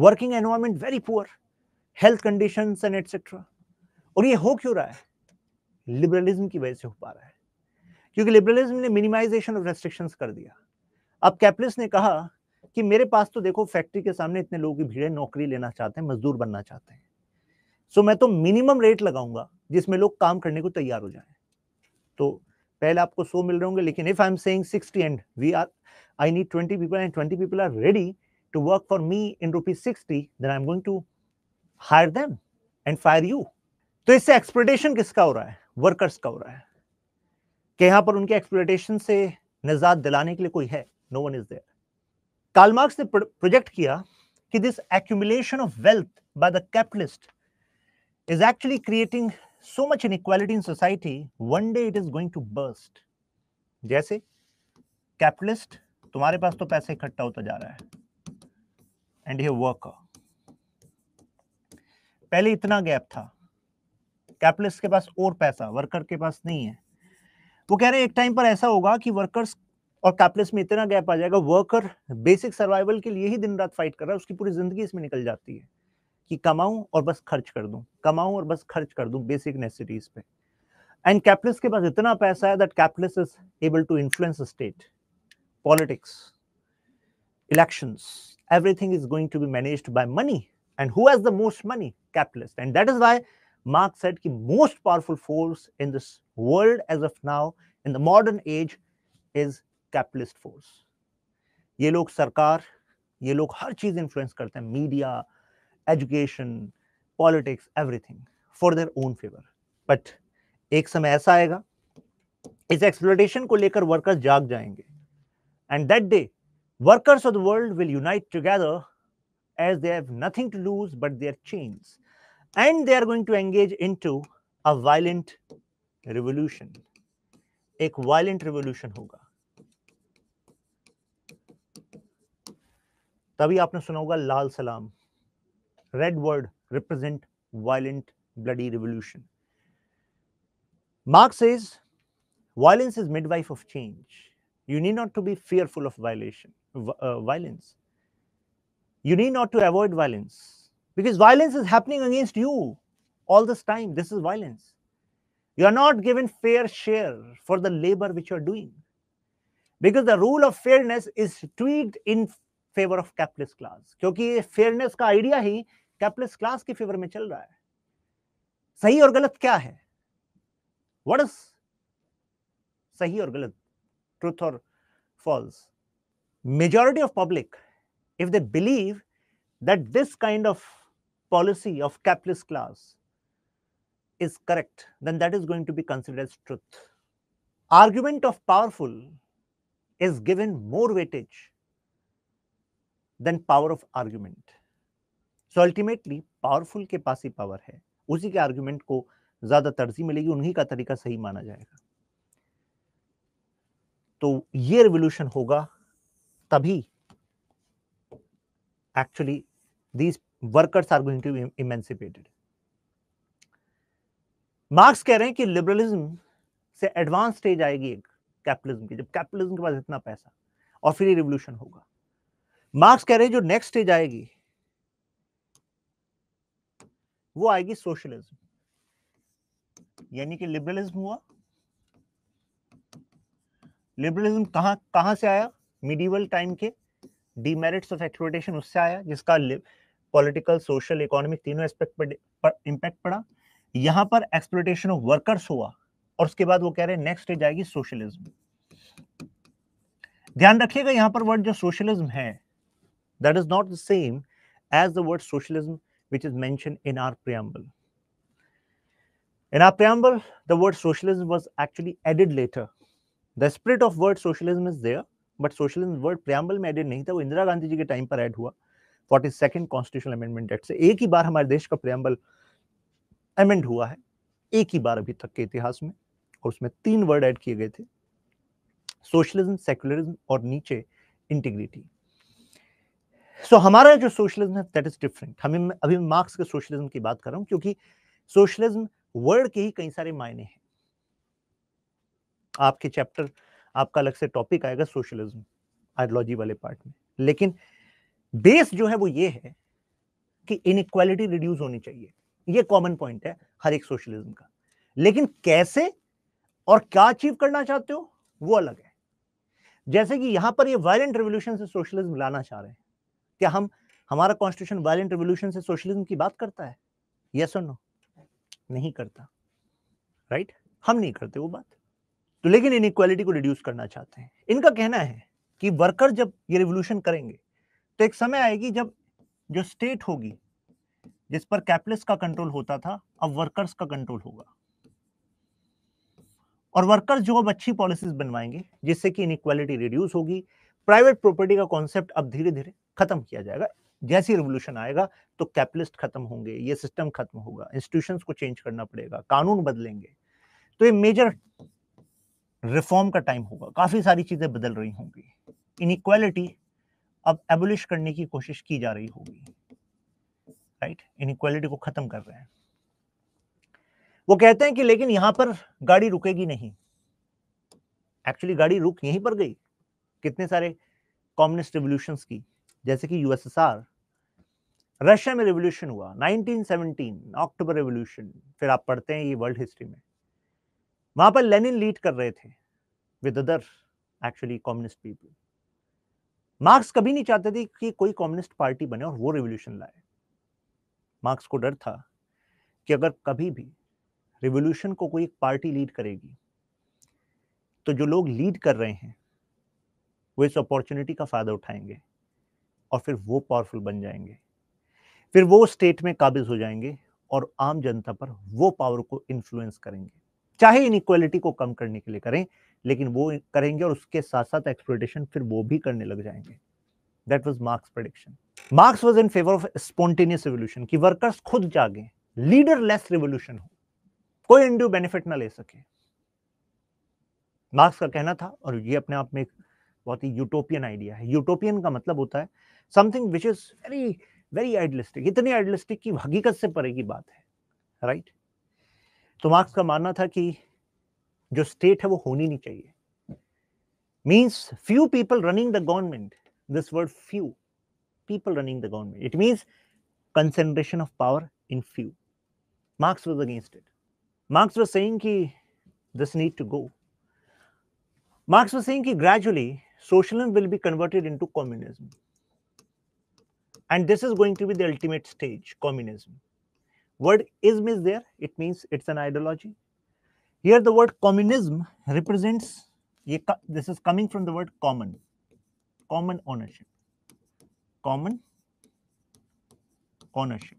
[SPEAKER 1] working environment very poor health condition and etcetera और ये हो क्यों रहा है लिबरलिज्म की वजह से हो पा रहा है क्योंकि लिबरलिज्म ने मिनिमाइजेशन ऑफ रेस्ट्रिक्शंस कर दिया अब कैपिटलिस्ट ने कहा कि मेरे पास तो देखो फैक्ट्री के सामने इतने लोगों की भीड़ है नौकरी लेना चाहते हैं मजदूर बनना चाहते हैं सो मैं तो मिनिमम रेट लगाऊंगा जिसमें लोग काम करने को तैयार हो जाए तो पहले आपको सो मिल रहे होंगे लेकिन if I am saying 60 and we are I need 20 people and 20 people are ready to work for me in rupees sixty then I am going to hire them and fire you तो इससे एक्सप्लेटेशन किसका हो रहा है वर्कर्स का हो रहा है कि यहां पर उनके एक्सप्लोटेशन से निजात दिलाने के लिए कोई है no one is there Karl Marx ने प्रोजेक्ट किया कि this accumulation of wealth by the capitalist is actually creating so much inequality in society one day it is going to burst जैसे कैपिटलिस्ट तुम्हारे पास तो पैसे इकट्ठा होता जा रहा है एंड ये वर्कर पहले इतना गैप था कैपिटलिस्ट के पास और पैसा वर्कर के पास नहीं है वो कह रहे हैं एक टाइम पर ऐसा होगा कि वर्कर्स और कैपिटलिस्ट में इतना गैप आ जाएगा वर्कर बेसिक सर्वाइवल के लिए ही दिन रात फाइट कर रहा है उसकी पूरी जिंदगी इसमें निकल जाती है कि कमाऊं और बस खर्च कर दूं कमाऊं और बस खर्च कर दूं बेसिक नेसेसिटीज पे एंड कैपिटलिस्ट के पास इतना पैसा है that capitalist is able to influence state politics elections everything is going to be managed by money and who has the most money capitalist and that is why Marx said the most powerful force in this world as of now, in the modern age, is capitalist force ये लोग सरकार ये लोग हर चीज इन्फ्लुएंस करते हैं media education politics everything for their own favour but एक समय ऐसा आएगा इस एक्सप्लोटेशन को लेकर वर्कर्स जाग जाएंगे and that day workers of the world will unite together as they have nothing to lose but their chains and they are going to engage into a violent revolution A violent revolution होगा तभी आपने सुना होगा लाल सलाम red word represent violent bloody revolution marx says violence is midwife of change you need not to be fearful of violation uh, violence you need not to avoid violence because violence is happening against you all this time. This is violence. You are not given fair share for the labor which you are doing because the rule of fairness is tweaked in favor of capitalist class. क्योंकि fairness का idea ही capitalist class के favor में चल रहा है सही और गलत क्या है what is सही और गलत truth or false majority of public if they believe that this kind of policy of capitalist class is correct, then that is going to be considered as truth. Argument of powerful is given more weightage than power of argument. so ultimately powerful ke paas hi power hai usi ke argument ko zyada tarzi milegi unhi ka tarika sahi mana jayega to ye revolution hoga tabhi actually these workers are going to emancipated Marx कह रहे हैं कि लिबरलिज्म से एडवांस स्टेज आएगी एक कैपिटलिज्म की जब कैपिटलिज्म के पास इतना पैसा और फिर ये रिवोल्यूशन होगा मार्क्स कह रहे हैं जो नेक्स्ट स्टेज आएगी वो आएगी सोशलिज्म यानी कि लिबरलिज्म हुआ लिबरलिज्म कहां कहां से आया मिडिवल टाइम के डीमेरिट्स ऑफ एक्सप्लोटेशन उससे आया जिसका पॉलिटिकल सोशल इकोनॉमिक तीनों एस्पेक्ट पर, इम्पैक्ट पड़ा यहाँ पर एक्सप्लोटेशन ऑफ वर्कर्स हुआ और उसके बाद वो कह रहे हैं नेक्स्ट स्टेज आएगी सोशलिज्म ध्यान रखिएगा यहाँ पर वर्ड जो सोशलिज्म है that is not the same as the word socialism which is mention in our preamble In our preamble, the word socialism was actually added later. The spirit of word socialism is there, but socialism word preamble में added नहीं था वो इंदिरा गांधी जी के time पर add हुआ forty second constitution amendment act से एक ही बार हमारे देश का प्रियम्बल अमेंड हुआ है एक ही बार अभी तक के इतिहास में और उसमें तीन वर्ड ऐड किए गए थे सोशलिज्म सेकुलरिज्म और नीचे इंटीग्रिटी सो so, हमारा जो सोशलिज्म है दैट इज डिफरेंट हम अभी मार्क्स के सोशलिज्म की बात कर रहा हूं क्योंकि सोशलिज्म वर्ड के ही कई सारे मायने हैं आपके चैप्टर आपका अलग से टॉपिक आएगा सोशलिज्म आइडियोलॉजी वाले पार्ट में लेकिन बेस जो है वो ये है कि इनक्वालिटी रिड्यूस होनी चाहिए ये कॉमन पॉइंट है हर एक सोशलिज्म का लेकिन कैसे और क्या अचीव करना चाहते हो वो अलग है जैसे कि यहां पर ये वायलेंट रिवॉल्यूशन से सोशलिज्म लाना चाह रहे हैं क्या हम हमारा कॉन्स्टिट्यूशन वायलेंट रिवॉल्यूशन से सोशलिज्म की बात करता है यस और नो नहीं करता राइट right? हम नहीं करते वो बात तो लेकिन इनक्वालिटी को रिड्यूस करना चाहते हैं इनका कहना है कि वर्कर जब ये रिवॉल्यूशन करेंगे तो एक समय आएगी जब जो स्टेट होगी जिस पर कैपिटलिस्ट का कंट्रोल होता था अब वर्कर्स का कंट्रोल होगा और वर्कर्स जो अब अच्छी पॉलिसीज बनवाएंगे जिससे कि इनक्वालिटी रिड्यूस होगी प्राइवेट प्रॉपर्टी का कॉन्सेप्ट अब धीरे धीरे खत्म किया जाएगा जैसे रिवोल्यूशन आएगा तो कैपिटलिस्ट खत्म होंगे ये सिस्टम खत्म होगा इंस्टीट्यूशंस को चेंज करना पड़ेगा कानून बदलेंगे तो ये मेजर रिफॉर्म का टाइम होगा काफी सारी चीजें बदल रही होंगी इनक्वालिटी अब एबोलिश करने की कोशिश की जा रही होगी राइट इन इक्वालिटी को खत्म कर रहे हैं वो कहते हैं कि लेकिन यहां पर गाड़ी रुकेगी नहीं एक्चुअली गाड़ी रुक यहीं पर गई कितने सारे कॉम्युनिस्ट रिवोल्यूशन की जैसे कि यूएसएसआर रशिया में रिवोल्यूशन हुआ 1917 अक्टूबर रिवोल्यूशन फिर आप पढ़ते हैं ये वर्ल्ड हिस्ट्री में वहां पर लेनिन लीड कर रहे थे with other actually communist people Marx कभी नहीं चाहते थे कि कोई कम्युनिस्ट पार्टी बने और वो रिवोल्यूशन लाए मार्क्स को डर था कि अगर कभी भी रिवोल्यूशन को कोई एक पार्टी लीड करेगी तो जो लोग लीड कर रहे हैं वो इस अपॉर्चुनिटी का फायदा उठाएंगे और फिर वो पावरफुल बन जाएंगे फिर वो स्टेट में काबिज हो जाएंगे और आम जनता पर वो पावर को इन्फ्लुएंस करेंगे चाहे इनक्वालिटी को कम करने के लिए करें लेकिन वो करेंगे और उसके साथ साथ एक्सप्लोटेशन फिर वो भी करने लग जाएंगे that was Marx prediction Marx was in favour of spontaneous revolution की वर्कर्स खुद जागे लीडर लेस रिवोल्यूशन हो कोई इंडियो बेनिफिट ना ले सके मार्क्स का कहना था और ये अपने आप में एक बहुत ही यूटोपियन आइडिया है यूटोपियन का मतलब होता है something which is very very idealistic इतनी आइडलिस्टिक की हकीकत से परे की बात है राइट right? तो मार्क्स का मानना था कि जो स्टेट है वो होनी नहीं चाहिए means few people running the government this word few people running the government it means concentration of power in few Marx was against it Marx was saying this need to go Marx was saying gradually socialism will be converted into communism and this is going to be the ultimate stage communism word is मिज there it means it's an ideology Here the word communism represents, this is coming from the word common, common ownership, common ownership.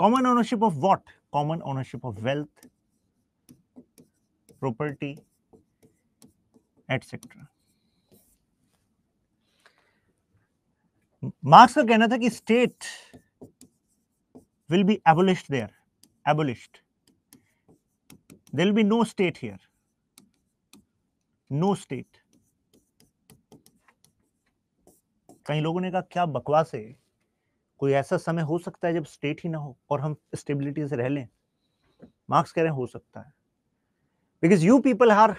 [SPEAKER 1] Common ownership of what? Common ownership of wealth, property, etc. Marx का कहना था कि state will be abolished there. Abolished. there will be no state here no state कई लोगों ने कहा क्या बकवास है कोई ऐसा समय हो सकता है जब स्टेट ही ना हो और हम स्टेबिलिटी से रह लें मार्क्स कह रहे हैं हो सकता है because you people are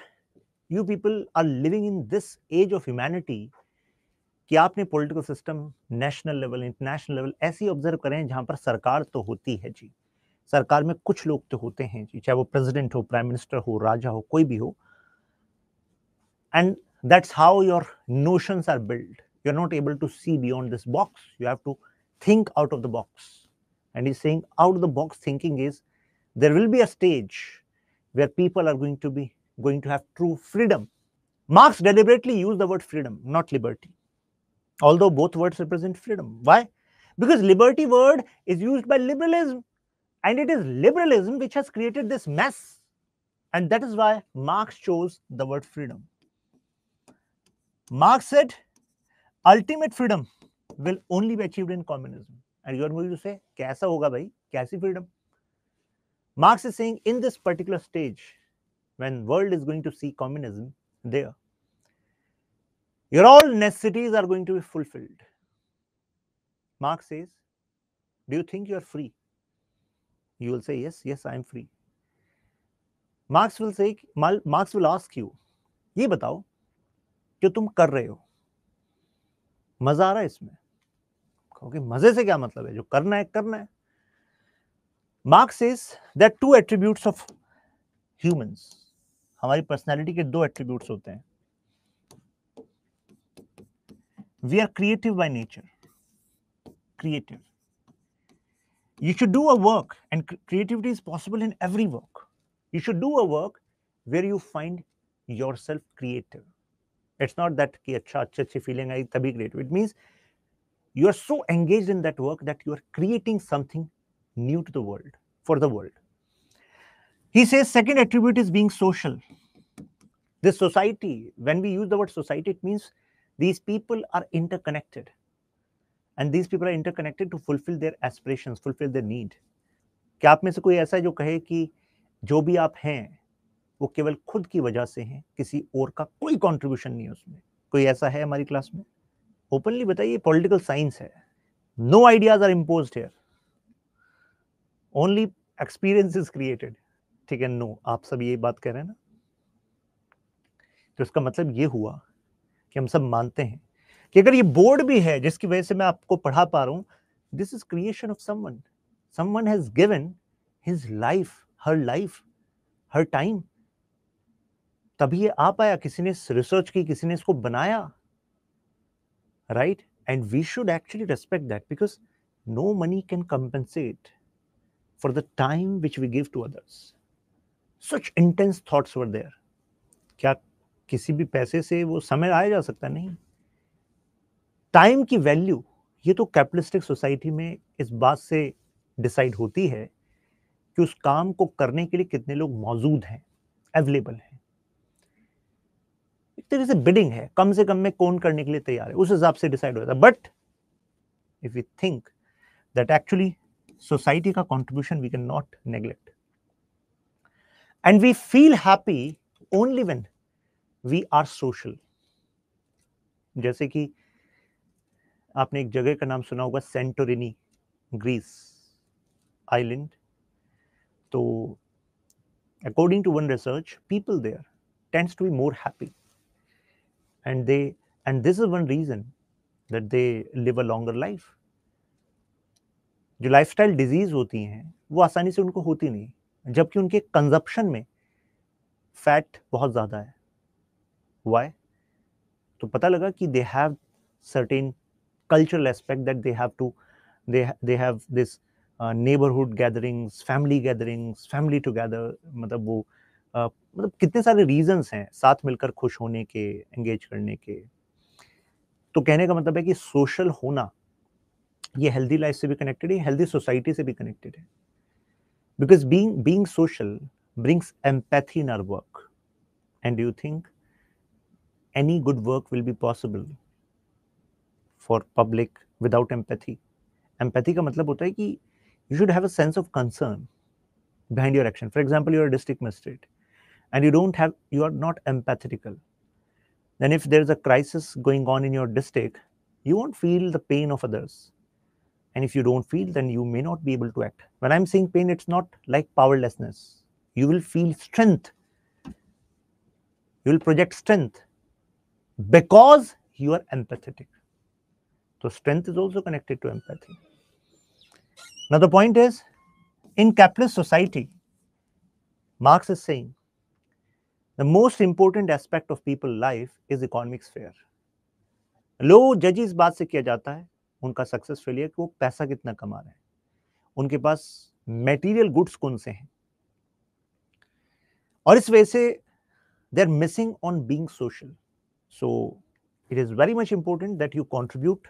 [SPEAKER 1] you people are living in this age of humanity कि आपने political system national level international level ऐसी ऑब्जर्व करें जहां पर सरकार तो होती है जी सरकार में कुछ लोग तो होते हैं चाहे वो प्रेसिडेंट हो प्राइम मिनिस्टर हो राजा हो कोई भी हो and that's how your notions are build you are not able to see beyond this box you have to think out of the box and is saying out the box thinking is there will be a stage where people are going to be going to have true freedom Marx deliberately use the word freedom not liberty Although both words represent freedom. Why? Because liberty word is used by liberalism. And it is liberalism which has created this mess. And that is why Marx chose the word freedom. Marx said, ultimate freedom will only be achieved in communism. And you are going to say, Kaisa hoga bhai? Kaisi freedom? Marx is saying in this particular stage, when world is going to see communism there, your all necessities are going to be fulfilled. Marx says, do you think you are free? You will say, Yes, yes, I am free. Marx will say Marx will ask you ये बताओ जो तुम कर रहे हो मजा आ रहा है इसमें कहोगे मजे से क्या मतलब है जो करना है करना है Marx is that two attributes of humans हमारी पर्सनालिटी के दो एट्रीब्यूट्स होते हैं we are creative by nature creative you should do a work and creativity is possible in every work you should do a work where you find yourself creative it's not that feeling hai tabhi creative it means you are so engaged in that work that you are creating something new to the world for the world he says second attribute is being social this society when we use the word society it means these people are interconnected and these people are interconnected to fulfil their aspirations fulfil their need क्या आप में से कोई ऐसा है जो कहे कि जो भी आप हैं वो केवल खुद की वजह से हैं किसी और का कोई कॉन्ट्रीब्यूशन नहीं है उसमें कोई ऐसा है हमारी क्लास में ओपनली बताइए पॉलिटिकल साइंस है no ideas are impose here only experience is created ठीक है नो आप सब ये बात कह रहे हैं ना तो इसका मतलब ये हुआ कि हम सब मानते हैं कि अगर ये बोर्ड भी है जिसकी वजह से मैं आपको पढ़ा पा रहा हूँ this is creation of someone someone has given his life her life her time तभी ये आ पाया किसी ने रिसर्च की किसी ने इसको बनाया right and we should actually respect that because no money can compensate for the time which we give to others such intense thoughts were there क्या किसी भी पैसे से वो समय आया जा सकता नहीं टाइम की वैल्यू ये तो कैपिटलिस्टिक सोसाइटी में इस बात से डिसाइड होती है कि उस काम को करने के लिए कितने लोग मौजूद हैं अवेलेबल हैं एक तरीके से बिडिंग है कम से कम में कौन करने के लिए तैयार है उस हिसाब से डिसाइड होता है but if you think that actually society का contribution we can not neglect and we feel happy only when we are social जैसे कि आपने एक जगह का नाम सुना होगा सेंटोरिनी ग्रीस आइलैंड तो according to one research people there tends to be more happy and they and this is one reason that they live a longer life जो लाइफस्टाइल डिजीज होती हैं वो आसानी से उनको होती नहीं जबकि उनके कंजप्शन में फैट बहुत ज़्यादा है वाई तो पता लगा कि they have certain cultural aspect that they have to they they have this neighbourhood gatherings family gatherings family together मतलब वो uh, मतलब कितने सारे रीजंस हैं साथ मिलकर खुश होने के एंगेज करने के तो कहने का मतलब है कि सोशल होना ये हेल्दी लाइफ से भी कनेक्टेड है हेल्दी सोसाइटी से भी कनेक्टेड है because being being social brings empathy in our work and you think any good work will be possible For public, without empathy. Empathy का मतलब होता है कि you should have a sense of concern behind your action for example your district magistrate and you don't have you are not empathetical then if there's a crisis going on in your district you won't feel the pain of others and if you don't feel then you may not be able to act when i'm saying pain it's not like powerlessness you will feel strength you will project strength because you are empathetic So strength is also connected to empathy. Now the point is, in capitalist society, Marx is saying the most important aspect of people life is economic sphere. लो जज इस बात से किया जाता है उनका सक्सेस फेलियर कि वो पैसा कितना कमा रहे हैं उनके पास मेटीरियल गुड्स कौन से हैं और इस वजह से they are missing on being social so it is very much important that you contribute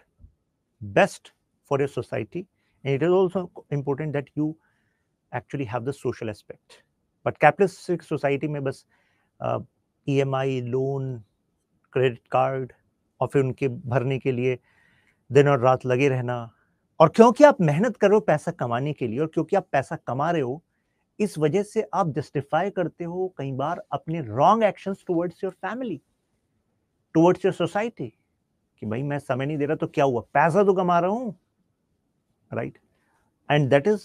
[SPEAKER 1] best for your society and it is also important that you actually have the social aspect but capitalistic society में बस ई लोन क्रेडिट कार्ड और फिर उनके भरने के लिए दिन और रात लगे रहना और क्योंकि आप मेहनत कर रहे हो पैसा कमाने के लिए और क्योंकि आप पैसा कमा रहे हो इस वजह से आप जस्टिफाई करते हो कई बार अपने wrong actions towards your family towards your society कि भाई मैं समय नहीं दे रहा तो क्या हुआ पैसा तो कमा रहा हूं right and that is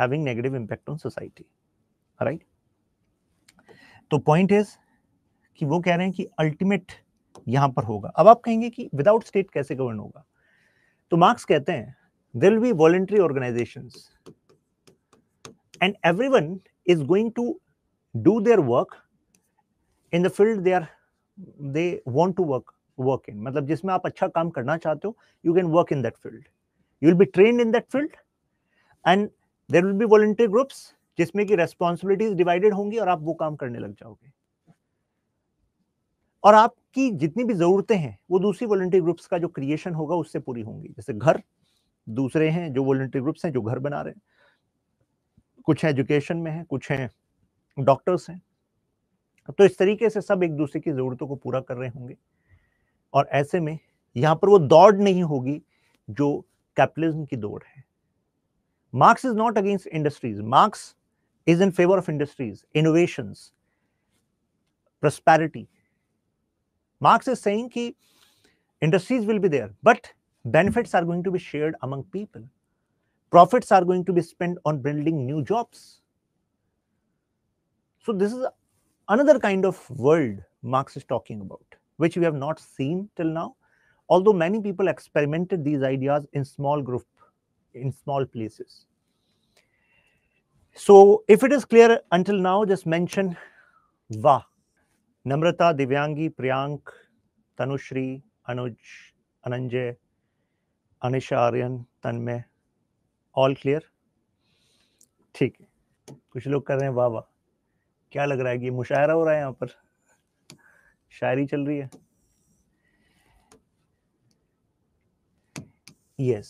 [SPEAKER 1] having negative impact on society right तो पॉइंट इज कि वो कह रहे हैं कि अल्टीमेट यहां पर होगा अब आप कहेंगे कि विदाउट स्टेट कैसे गवर्न होगा तो मार्क्स कहते हैं there be voluntary organisation and every one is going to do their work in the field they are they want to work work in मतलब जिसमें आप अच्छा काम करना चाहते हो you can work in that field you will be train in that field and there will be volunteer groups जिसमें कि रेस्पॉन्सिबिलिटीज डिवाइडेड होंगी और आप वो काम करने लग जाओगे और आपकी जितनी भी जरूरतें हैं वो दूसरी वॉलंटियर ग्रुप्स का जो क्रिएशन होगा उससे पूरी होंगी जैसे घर दूसरे हैं जो वॉलंटियर ग्रुप्स हैं जो घर बना रहे हैं कुछ हैं एजुकेशन में हैं कुछ हैं डॉक्टर्स हैं तो इस तरीके से सब एक दूसरे की ज़रूरतों को पूरा कर रहे होंगे और ऐसे में यहां पर वो दौड़ नहीं होगी जो कैपिटलिज्म की दौड़ है Marx is not against industries Marx is in favour of industries innovation prosperity Marx is सही कि industries will be there but benefits are going to be share among people profits are going to be spend on building new jobs so this is another kind of world Marx is talking about which we have not seen till now. Although many people experimented these ideas in small group, in small places. So if it is clear until now, just mention Va, Namrata, Divyangi, Priyank, Tanushri, Anuj, Ananjay, Anisha Aryan, Tanmay. All clear? ठीक है कुछ लोग कर रहे हैं वाह वाह क्या लग रहा है कि मुशायरा हो रहा है यहाँ पर शायरी चल रही है yes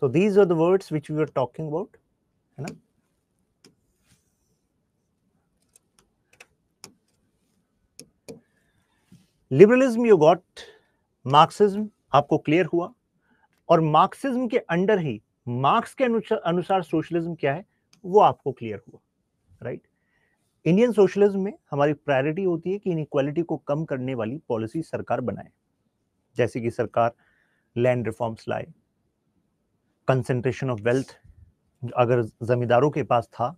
[SPEAKER 1] so these are the words which we are talking about है ना लिबरलिज्म यू गॉट मार्क्सिज्म आपको क्लियर हुआ और मार्क्सिज्म के अंडर ही मार्क्स के अनुसार अनुसार सोशलिज्म क्या है वो आपको क्लियर हुआ राइट इंडियन सोशलिज्म में हमारी प्रायोरिटी होती है कि इनक्वालिटी को कम करने वाली पॉलिसी सरकार बनाए जैसे कि सरकार लैंड रिफॉर्म्स लाए कंसेंट्रेशन ऑफ वेल्थ अगर जमींदारों के पास था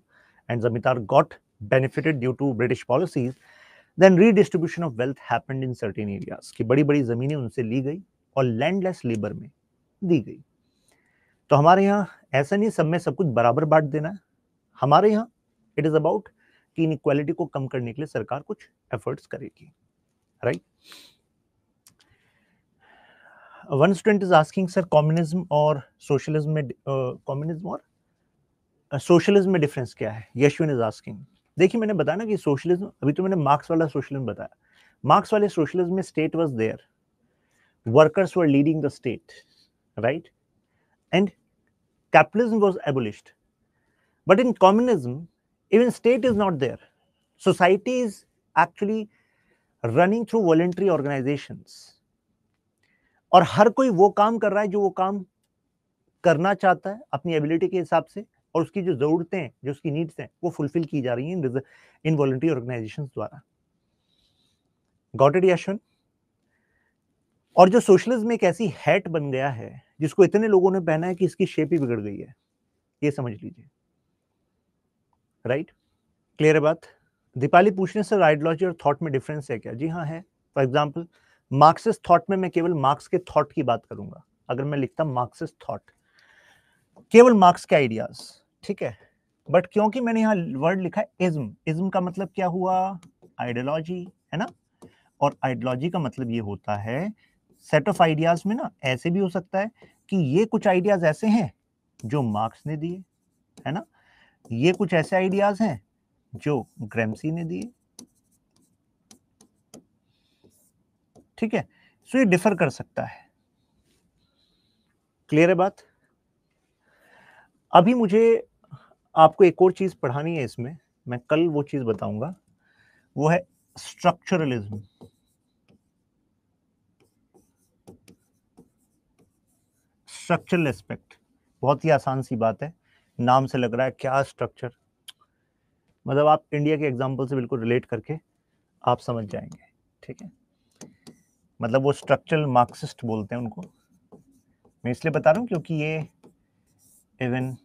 [SPEAKER 1] and zamindar got benefited due to British policies then redistribution of wealth happened in certain areas कि बड़ी बड़ी ज़मीनें उनसे ली गई और लैंडलेस लेबर में दी गई तो हमारे यहाँ ऐसा नहीं सब में सब कुछ बराबर बांट देना है हमारे यहाँ इट इज़ अबाउट कि इन इक्वालिटी को कम करने के लिए सरकार कुछ एफर्ट्स करेगी right one student is asking sir communism और सोशलिज्म में कम्युनिज्म और सोशलिज्म में डिफरेंस क्या है यशविन इज आस्किंग देखिए मैंने बताया ना कि सोशलिज्म अभी तो मैंने मार्क्स वाला सोशलिज्म बताया मार्क्स वाले सोशलिज्म में state was there workers were leading the state right and capitalism was abolished But in communism, even state is not there. Society is actually running through voluntary organizations. और हर कोई वो काम कर रहा है जो वो काम करना चाहता है अपनी एबिलिटी के हिसाब से और उसकी जो ज़रूरतें हैं जो उसकी नीड्स हैं वो फुलफिल की जा रही हैं इन वॉल्ट्री ऑर्गेनाइजेशन द्वारा गॉट इट और जो सोशलिज्म एक ऐसी हैट बन गया है जिसको इतने लोगों ने पहना है कि इसकी शेप ही बिगड़ गई है ये समझ लीजिए राइट क्लियर बात दीपाली पूछ रहे सर आइडियोलॉजी और थॉट में डिफरेंस है क्या जी हाँ है फॉर एग्जाम्पल मार्क्सिस्ट थॉट में मैं केवल मार्क्स के थॉट की बात करूंगा अगर मैं लिखता मार्क्सिस्ट थॉट केवल मार्क्स के आइडियाज ठीक है बट क्योंकि मैंने यहाँ वर्ड लिखा है इज्म इज्म का मतलब क्या हुआ आइडियोलॉजी है ना और आइडियोलॉजी का मतलब ये होता है सेट ऑफ आइडियाज में ना ऐसे भी हो सकता है कि ये कुछ आइडियाज ऐसे हैं जो मार्क्स ने दिए है ना ये कुछ ऐसे आइडियाज हैं जो ग्रेमसी ने दिए ठीक है सो ये डिफर कर सकता है क्लियर है बात अभी मुझे आपको एक और चीज पढ़ानी है इसमें मैं कल वो चीज बताऊंगा वो है स्ट्रक्चरलिज्म स्ट्रक्चरल एस्पेक्ट बहुत ही आसान सी बात है नाम से लग रहा है क्या स्ट्रक्चर मतलब आप इंडिया के एग्जाम्पल से बिल्कुल रिलेट करके आप समझ जाएंगे ठीक है मतलब वो स्ट्रक्चरल मार्क्सिस्ट बोलते हैं उनको मैं इसलिए बता रहा हूँ क्योंकि ये इवन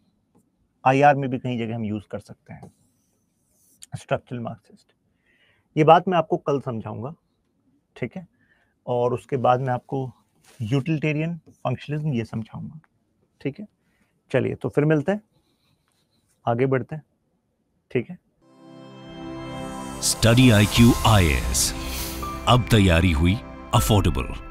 [SPEAKER 1] आईआर में भी कहीं जगह हम यूज़ कर सकते हैं स्ट्रक्चरल मार्क्सिस्ट ये बात मैं आपको कल समझाऊंगा ठीक है और उसके बाद मैं आपको यूटिलिटेरियन फंक्शनलिज्म ये समझाऊंगा ठीक है चलिए तो फिर मिलते हैं आगे बढ़ते हैं ठीक है study I Q I S अब तैयारी हुई अफोर्डेबल